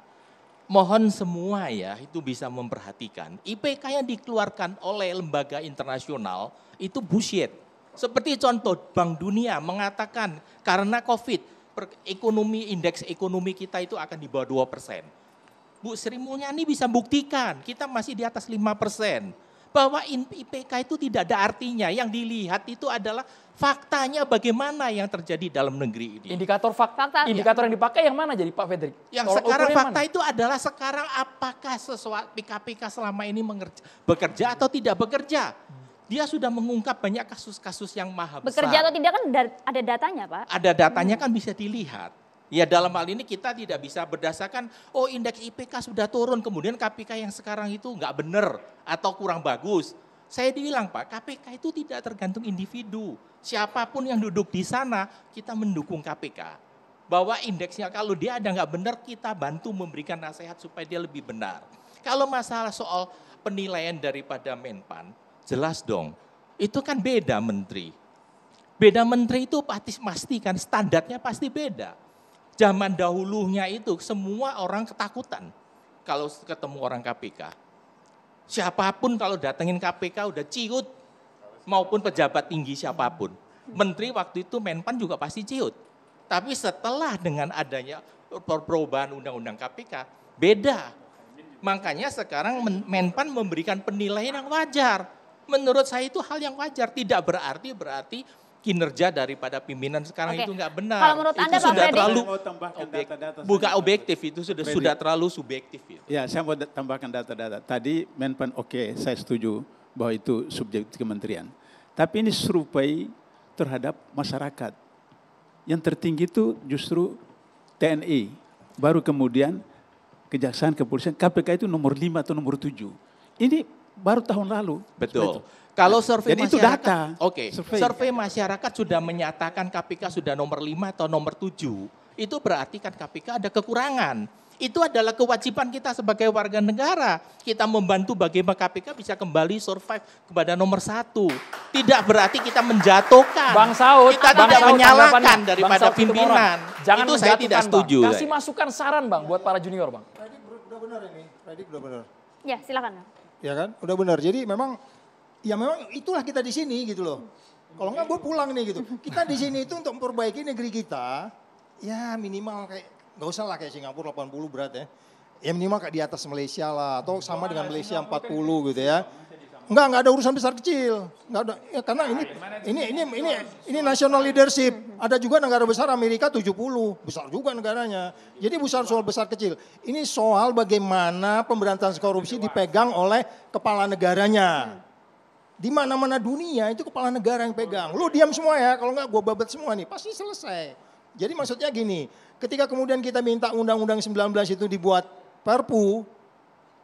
Mohon semua ya itu bisa memperhatikan. IPK yang dikeluarkan oleh lembaga internasional itu bullshit. Seperti contoh Bank Dunia mengatakan karena COVID, ekonomi indeks ekonomi kita itu akan di bawah 2 persen. Bu Sri Mulyani bisa buktikan kita masih di atas 5 persen. Bahwa IPK itu tidak ada artinya. Yang dilihat itu adalah faktanya bagaimana yang terjadi dalam negeri ini. Indikator fakta, fakta ya. indikator yang dipakai yang mana jadi Pak Fedrik? Yang sekarang fakta mana? itu adalah sekarang apakah sesuatu PKPK selama ini mengerja, bekerja atau tidak bekerja? dia sudah mengungkap banyak kasus-kasus yang maha besar. Bekerja atau tidak kan ada datanya Pak? Ada datanya kan bisa dilihat. Ya dalam hal ini kita tidak bisa berdasarkan, oh indeks IPK sudah turun, kemudian KPK yang sekarang itu nggak benar atau kurang bagus. Saya bilang Pak, KPK itu tidak tergantung individu. Siapapun yang duduk di sana, kita mendukung KPK. Bahwa indeksnya kalau dia ada nggak benar, kita bantu memberikan nasihat supaya dia lebih benar. Kalau masalah soal penilaian daripada Menpan, jelas dong. Itu kan beda menteri. Beda menteri itu pasti pastikan standarnya pasti beda. Zaman dahulunya itu semua orang ketakutan kalau ketemu orang KPK. Siapapun kalau datengin KPK udah ciut maupun pejabat tinggi siapapun. Menteri waktu itu Menpan juga pasti ciut. Tapi setelah dengan adanya perubahan undang-undang KPK, beda. Makanya sekarang Menpan memberikan penilaian yang wajar. Menurut saya itu hal yang wajar, tidak berarti berarti kinerja daripada pimpinan sekarang okay. itu nggak benar. Kalau menurut itu Anda, sudah Pak terlalu objek, data-data bukan objektif itu sudah Medi. sudah terlalu subjektif. Itu. Ya. ya, saya mau tambahkan data-data. Tadi Menpan oke, okay, saya setuju bahwa itu subjek kementerian. Tapi ini serupai terhadap masyarakat. Yang tertinggi itu justru TNI. Baru kemudian kejaksaan, kepolisian, KPK itu nomor 5 atau nomor 7. Ini baru tahun lalu. Betul. Kalau survei Jadi masyarakat, itu data. Oke. Okay. Survei. survei masyarakat sudah menyatakan KPK sudah nomor 5 atau nomor 7, itu berarti kan KPK ada kekurangan. Itu adalah kewajiban kita sebagai warga negara. Kita membantu bagaimana KPK bisa kembali survive kepada nomor satu. Tidak berarti kita menjatuhkan. Bang Saud, kita Bang tidak Saud, menyalahkan daripada Saud, pimpinan. Jangan itu saya tidak setuju. Bang. Kasih masukan saran Bang buat para junior Bang. Tadi udah benar ini, tadi udah benar. Ya silakan. Ya kan, udah benar. Jadi memang ya memang itulah kita di sini gitu loh. Kalau enggak gue pulang nih gitu. Kita di sini itu untuk memperbaiki negeri kita, ya minimal kayak nggak usah lah kayak Singapura 80 berat ya. Ya minimal kayak di atas Malaysia lah atau sama dengan Malaysia Singapura 40 gitu ya. Enggak, enggak ada urusan besar kecil. Enggak ada ya karena ini ini ini ini ini national leadership. Ada juga negara besar Amerika 70, besar juga negaranya. Jadi besar soal besar kecil. Ini soal bagaimana pemberantasan korupsi dipegang oleh kepala negaranya di mana-mana dunia itu kepala negara yang pegang. Lu diam semua ya, kalau nggak gue babat semua nih, pasti selesai. Jadi maksudnya gini, ketika kemudian kita minta Undang-Undang 19 itu dibuat perpu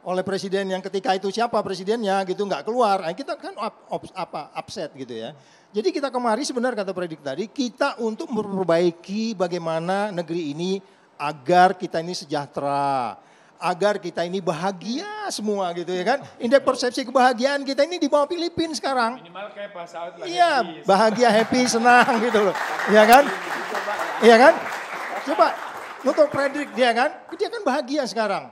oleh presiden yang ketika itu siapa presidennya gitu nggak keluar, nah, kita kan up, up, apa upset gitu ya. Jadi kita kemari sebenarnya kata predik tadi, kita untuk memperbaiki bagaimana negeri ini agar kita ini sejahtera, agar kita ini bahagia semua gitu ya kan. Indeks persepsi kebahagiaan kita ini di bawah Filipin sekarang. Minimal kayak bahasa lah Iya, bahagia, happy, senang gitu loh. Iya kan? Iya kan? Coba untuk Frederick dia kan, dia kan bahagia sekarang.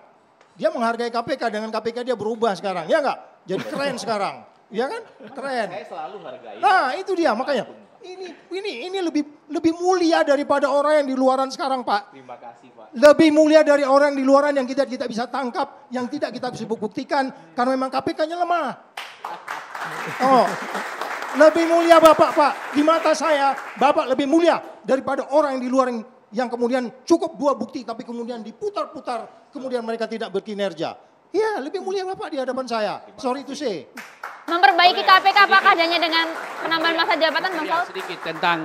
Dia menghargai KPK dengan KPK dia berubah sekarang, ya enggak? Jadi keren sekarang. Iya kan? Keren. Saya selalu hargai. Nah, itu dia makanya ini ini ini lebih lebih mulia daripada orang yang di luaran sekarang, Pak. Terima kasih, Pak. Lebih mulia dari orang yang di luaran yang kita tidak bisa tangkap, yang tidak kita bisa buktikan karena memang KPK-nya lemah. Oh. Lebih mulia Bapak, Pak. Di mata saya, Bapak lebih mulia daripada orang yang di luar yang, yang kemudian cukup dua bukti tapi kemudian diputar-putar, kemudian mereka tidak berkinerja. Iya, lebih mulia Bapak di hadapan saya. Sorry to say. Memperbaiki KPK apa apakah hanya dengan penambahan masa jabatan Bang iya, Saud? Sedikit tentang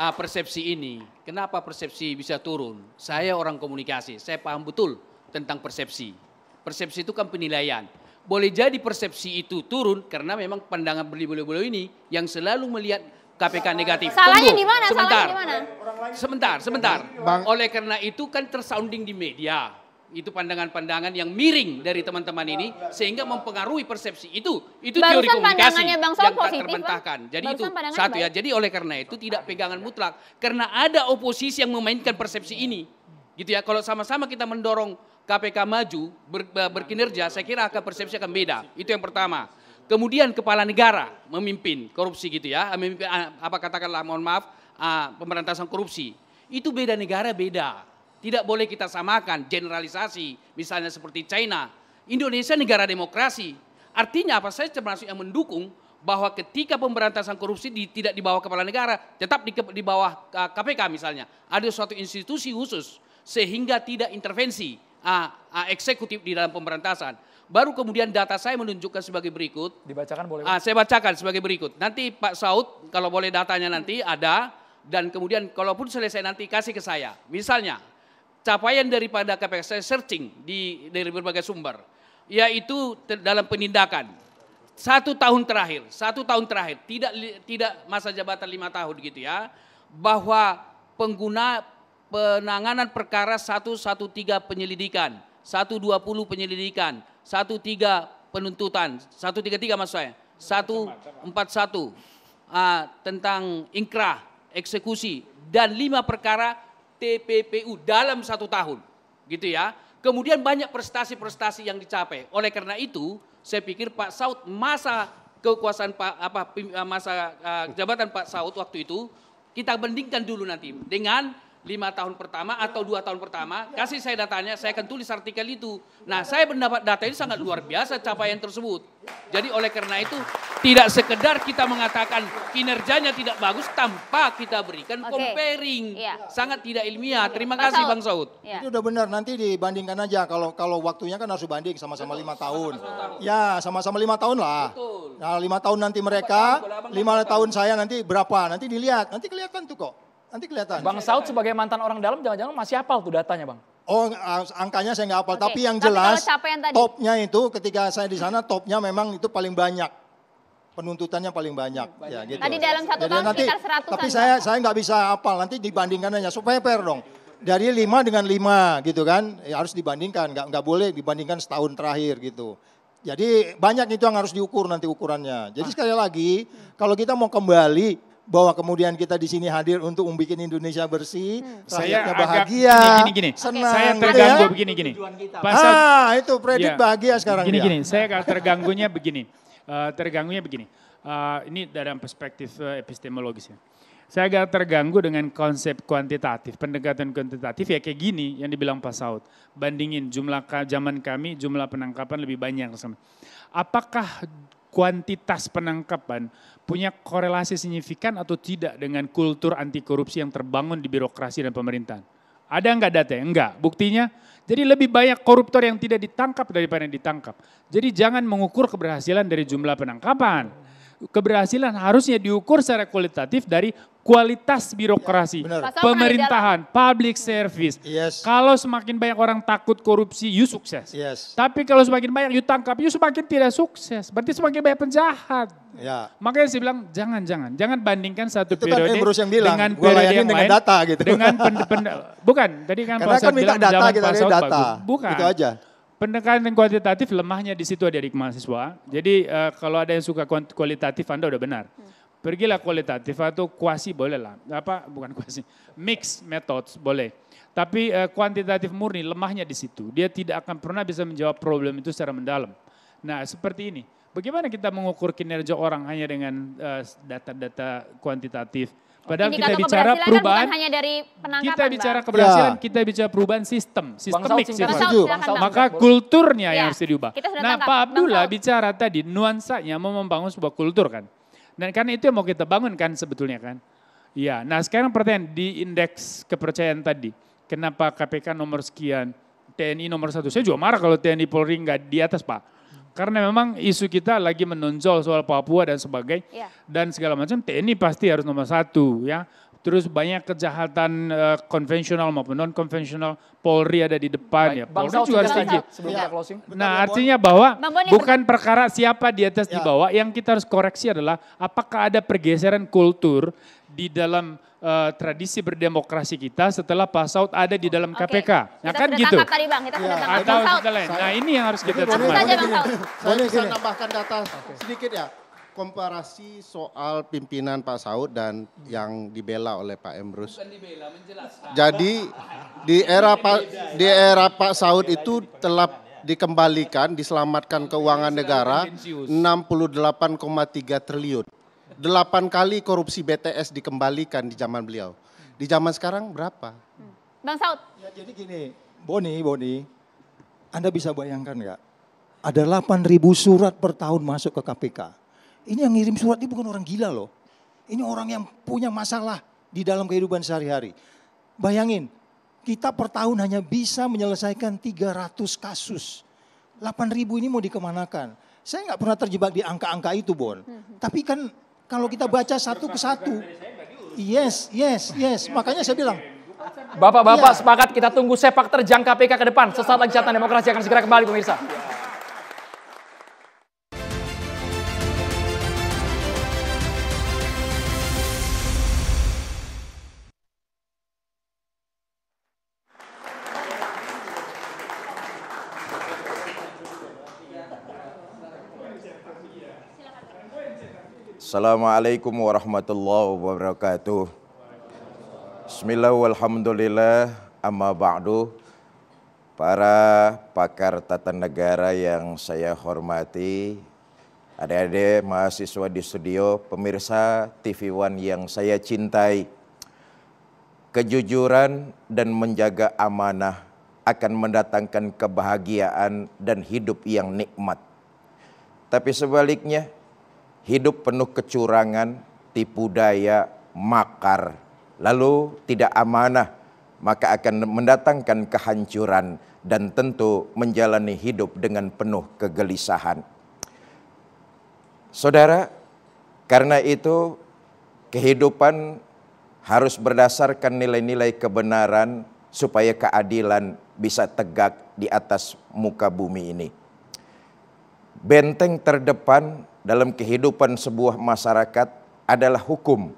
uh, persepsi ini. Kenapa persepsi bisa turun? Saya orang komunikasi, saya paham betul tentang persepsi. Persepsi itu kan penilaian. Boleh jadi persepsi itu turun karena memang pandangan beli beli bulu ini yang selalu melihat KPK negatif. Salahnya di mana? Sebentar. Salahnya di Sebentar, sebentar. Bang. Oleh karena itu kan tersounding di media itu pandangan-pandangan yang miring dari teman-teman ini sehingga mempengaruhi persepsi itu itu Barusan teori komunikasi tak terbantahkan jadi itu satu ya jadi oleh karena itu tidak pegangan mutlak karena ada oposisi yang memainkan persepsi ini gitu ya kalau sama-sama kita mendorong KPK maju ber, berkinerja saya kira akan persepsi akan beda itu yang pertama kemudian kepala negara memimpin korupsi gitu ya memimpin ah, apa katakanlah mohon maaf ah, pemberantasan korupsi itu beda negara beda tidak boleh kita samakan generalisasi, misalnya seperti China. Indonesia negara demokrasi. Artinya apa? Saya termasuk yang mendukung bahwa ketika pemberantasan korupsi di, tidak di bawah kepala negara, tetap di, di bawah KPK ah, misalnya. Ada suatu institusi khusus sehingga tidak intervensi uh, uh, eksekutif di dalam pemberantasan. Baru kemudian data saya menunjukkan sebagai berikut. Dibacakan boleh? Uh, saya bacakan sebagai berikut. Nanti Pak Saud kalau boleh datanya nanti ada. Dan kemudian kalaupun selesai nanti kasih ke saya. Misalnya capaian daripada KPK saya searching di dari berbagai sumber yaitu dalam penindakan satu tahun terakhir satu tahun terakhir tidak tidak masa jabatan lima tahun gitu ya bahwa pengguna penanganan perkara 113 penyelidikan 120 penyelidikan 13 penuntutan 133 maksud saya 141 uh, ah, tentang inkrah eksekusi dan lima perkara TPPU dalam satu tahun. Gitu ya. Kemudian banyak prestasi-prestasi yang dicapai. Oleh karena itu, saya pikir Pak Saud masa kekuasaan Pak apa eh, masa uh, jabatan Pak Saud waktu itu kita bandingkan dulu nanti dengan lima tahun pertama atau dua tahun pertama, kasih saya datanya, saya akan tulis artikel itu. Nah, saya mendapat data ini sangat luar biasa capaian tersebut. Jadi oleh karena itu, tidak sekedar kita mengatakan kinerjanya tidak bagus tanpa kita berikan okay. comparing. Iya. Sangat tidak ilmiah. Iya. Terima Bang kasih Saud. Bang Saud. Ya. Itu udah benar, nanti dibandingkan aja. Kalau kalau waktunya kan harus dibanding sama-sama lima tahun. Sama -sama Ya, sama-sama lima tahun lah. Betul. Nah, lima tahun nanti mereka, lima tahun saya nanti berapa, nanti dilihat. Nanti kelihatan tuh kok nanti kelihatan. Bang Saud sebagai mantan orang dalam jangan-jangan masih hafal tuh datanya bang. Oh, angkanya saya nggak hafal. Tapi yang jelas, tadi. topnya itu ketika saya di sana, topnya memang itu paling banyak. Penuntutannya paling banyak. Ya, banyak. Ya, gitu. Tadi dalam satu Jadi tahun nanti, sekitar seratusan. Tapi saya saya nggak bisa hafal. Nanti dibandingkan hanya Supaya fair dong. Dari lima dengan lima gitu kan. Ya, harus dibandingkan. Nggak, nggak boleh dibandingkan setahun terakhir gitu. Jadi banyak itu yang harus diukur nanti ukurannya. Jadi sekali lagi, kalau kita mau kembali bahwa kemudian kita di sini hadir untuk membuat Indonesia bersih, hmm. rakyatnya bahagia, gini, gini, gini. senang. Saya gitu ya. terganggu ya? begini gini. Pasal, ah itu predik ya, bahagia sekarang. Gini dia. gini, saya terganggunya begini, uh, terganggunya begini. Uh, ini dalam perspektif uh, epistemologisnya. Saya agak terganggu dengan konsep kuantitatif, pendekatan kuantitatif ya kayak gini yang dibilang Pak Saud. Bandingin jumlah zaman kami, jumlah penangkapan lebih banyak. Apakah kuantitas penangkapan punya korelasi signifikan atau tidak dengan kultur anti korupsi yang terbangun di birokrasi dan pemerintahan? Ada enggak data? Enggak. Ya? Buktinya, jadi lebih banyak koruptor yang tidak ditangkap daripada yang ditangkap. Jadi jangan mengukur keberhasilan dari jumlah penangkapan. Keberhasilan harusnya diukur secara kualitatif dari kualitas birokrasi, ya, pemerintahan, public service. Yes. Kalau semakin banyak orang takut korupsi, you sukses. Yes. Tapi kalau semakin banyak you tangkap, you semakin tidak sukses. Berarti semakin banyak penjahat. Ya. Makanya saya bilang jangan jangan jangan bandingkan satu Itu kan periode kan yang bilang, dengan periode yang dengan lain, data gitu. Dengan pen, pen, bukan tadi kan Karena Pak kan minta data, kita data. Bagus. Bukan. Itu aja pendekatan kuantitatif lemahnya di situ ada di mahasiswa. Jadi uh, kalau ada yang suka kualitatif Anda udah benar. Hmm pergilah kualitatif atau kuasi boleh lah. Apa bukan kuasi Mix methods boleh. Tapi uh, kuantitatif murni lemahnya di situ. Dia tidak akan pernah bisa menjawab problem itu secara mendalam. Nah, seperti ini. Bagaimana kita mengukur kinerja orang hanya dengan eh, data-data uh, kuantitatif? Padahal Ini kita bicara kan perubahan kan hanya dari Kita bicara keberhasilan, ya. kita bicara perubahan sistem, sistemik sih. Maka kulturnya ya. yang iya, harus diubah. Nah, Pak Abdullah bicara tadi nuansanya mau membangun sebuah kultur kan. Dan kan itu yang mau kita bangun kan sebetulnya kan. Iya, nah sekarang pertanyaan di indeks kepercayaan tadi. Kenapa KPK nomor sekian, TNI nomor satu. Saya juga marah kalau TNI Polri nggak di atas Pak. Karena memang isu kita lagi menonjol soal Papua dan sebagainya. Ya. Dan segala macam TNI pasti harus nomor satu ya terus banyak kejahatan uh, konvensional maupun non konvensional Polri ada di depan Baik. ya. Polri Bang juga harus tinggi. Sebelum closing. Nah, artinya bahwa Bang bukan perkara siapa di atas ya. di bawah, yang kita harus koreksi adalah apakah ada pergeseran kultur di dalam uh, tradisi berdemokrasi kita setelah Pasaut ada di dalam KPK. Okay. Nah kan gitu. kita kan gitu. kita Atau lain. Nah ini yang harus kita cermati. Boleh, bisa tambahkan data sedikit ya komparasi soal pimpinan Pak Saud dan yang dibela oleh Pak Emrus. Bukan dibela, menjelaskan. Jadi di era Pak di era Pak Saud itu telah dikembalikan, diselamatkan keuangan negara 68,3 triliun. Delapan kali korupsi BTS dikembalikan di zaman beliau. Di zaman sekarang berapa? Bang Saud. Ya, jadi gini, Boni, Boni, Anda bisa bayangkan nggak? Ada 8.000 surat per tahun masuk ke KPK ini yang ngirim surat ini bukan orang gila loh. Ini orang yang punya masalah di dalam kehidupan sehari-hari. Bayangin, kita per tahun hanya bisa menyelesaikan 300 kasus. 8 ribu ini mau dikemanakan. Saya nggak pernah terjebak di angka-angka itu, Bon. Hmm. Tapi kan kalau kita baca satu ke satu. Yes, yes, yes. Makanya saya bilang, Bapak-bapak ya. sepakat kita tunggu sepak terjang KPK ke depan. Sesaat lagi catatan demokrasi akan segera kembali pemirsa. Assalamualaikum warahmatullahi wabarakatuh. Bismillah walhamdulillah amma ba'du. Para pakar tata negara yang saya hormati, adik-adik mahasiswa di studio, pemirsa TV One yang saya cintai. Kejujuran dan menjaga amanah akan mendatangkan kebahagiaan dan hidup yang nikmat. Tapi sebaliknya, hidup penuh kecurangan, tipu daya, makar, lalu tidak amanah, maka akan mendatangkan kehancuran dan tentu menjalani hidup dengan penuh kegelisahan. Saudara, karena itu kehidupan harus berdasarkan nilai-nilai kebenaran supaya keadilan bisa tegak di atas muka bumi ini. Benteng terdepan dalam kehidupan sebuah masyarakat adalah hukum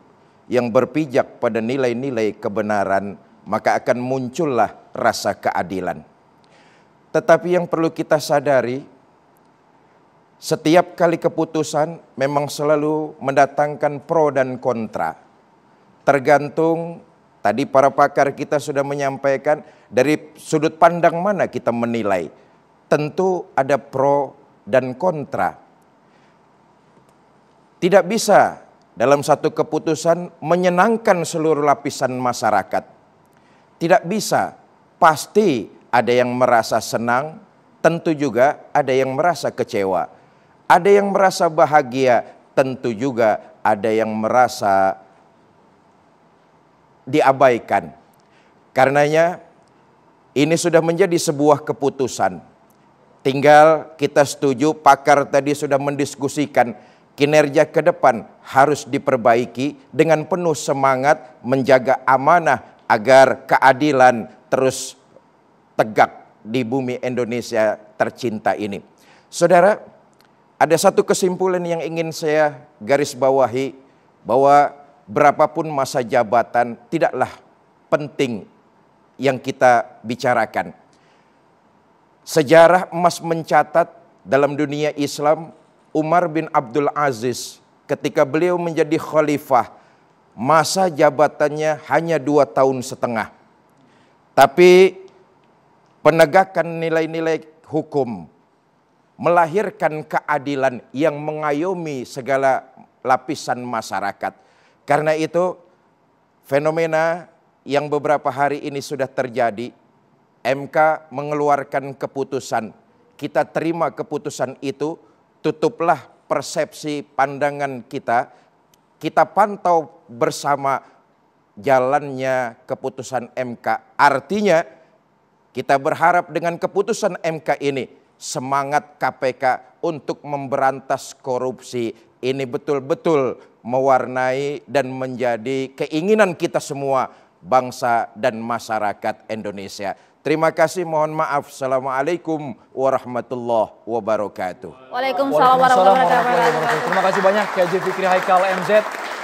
yang berpijak pada nilai-nilai kebenaran, maka akan muncullah rasa keadilan. Tetapi yang perlu kita sadari, setiap kali keputusan memang selalu mendatangkan pro dan kontra. Tergantung tadi para pakar kita sudah menyampaikan dari sudut pandang mana kita menilai. Tentu ada pro dan kontra. Tidak bisa dalam satu keputusan menyenangkan seluruh lapisan masyarakat. Tidak bisa, pasti ada yang merasa senang, tentu juga ada yang merasa kecewa. Ada yang merasa bahagia, tentu juga ada yang merasa diabaikan. Karenanya ini sudah menjadi sebuah keputusan. Tinggal kita setuju, pakar tadi sudah mendiskusikan kinerja ke depan harus diperbaiki dengan penuh semangat menjaga amanah agar keadilan terus tegak di bumi Indonesia tercinta ini. Saudara, ada satu kesimpulan yang ingin saya garis bawahi bahwa berapapun masa jabatan tidaklah penting yang kita bicarakan. Sejarah emas mencatat dalam dunia Islam Umar bin Abdul Aziz ketika beliau menjadi khalifah masa jabatannya hanya dua tahun setengah. Tapi penegakan nilai-nilai hukum melahirkan keadilan yang mengayomi segala lapisan masyarakat. Karena itu fenomena yang beberapa hari ini sudah terjadi, MK mengeluarkan keputusan. Kita terima keputusan itu tutuplah persepsi pandangan kita, kita pantau bersama jalannya keputusan MK. Artinya kita berharap dengan keputusan MK ini semangat KPK untuk memberantas korupsi ini betul-betul mewarnai dan menjadi keinginan kita semua bangsa dan masyarakat Indonesia. Terima kasih, mohon maaf. Assalamualaikum warahmatullahi wabarakatuh. Waalaikumsalam warahmatullahi wabarakatuh. Terima kasih banyak KJ Fikri Haikal MZ,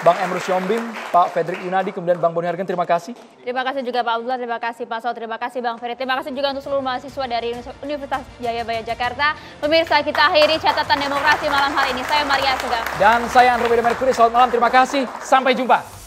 Bang Emrus Yombing, Pak Fedrik Yunadi, kemudian Bang Boni Hargen, terima kasih. Terima kasih juga Pak Abdullah, terima kasih Pak Saud, terima kasih Bang Ferry. Terima kasih juga untuk seluruh mahasiswa dari Universitas Jayabaya Jakarta. Pemirsa, kita akhiri catatan demokrasi malam hari ini. Saya Maria Sugam. Dan saya Andrew Mercury, selamat malam, terima kasih. Sampai jumpa.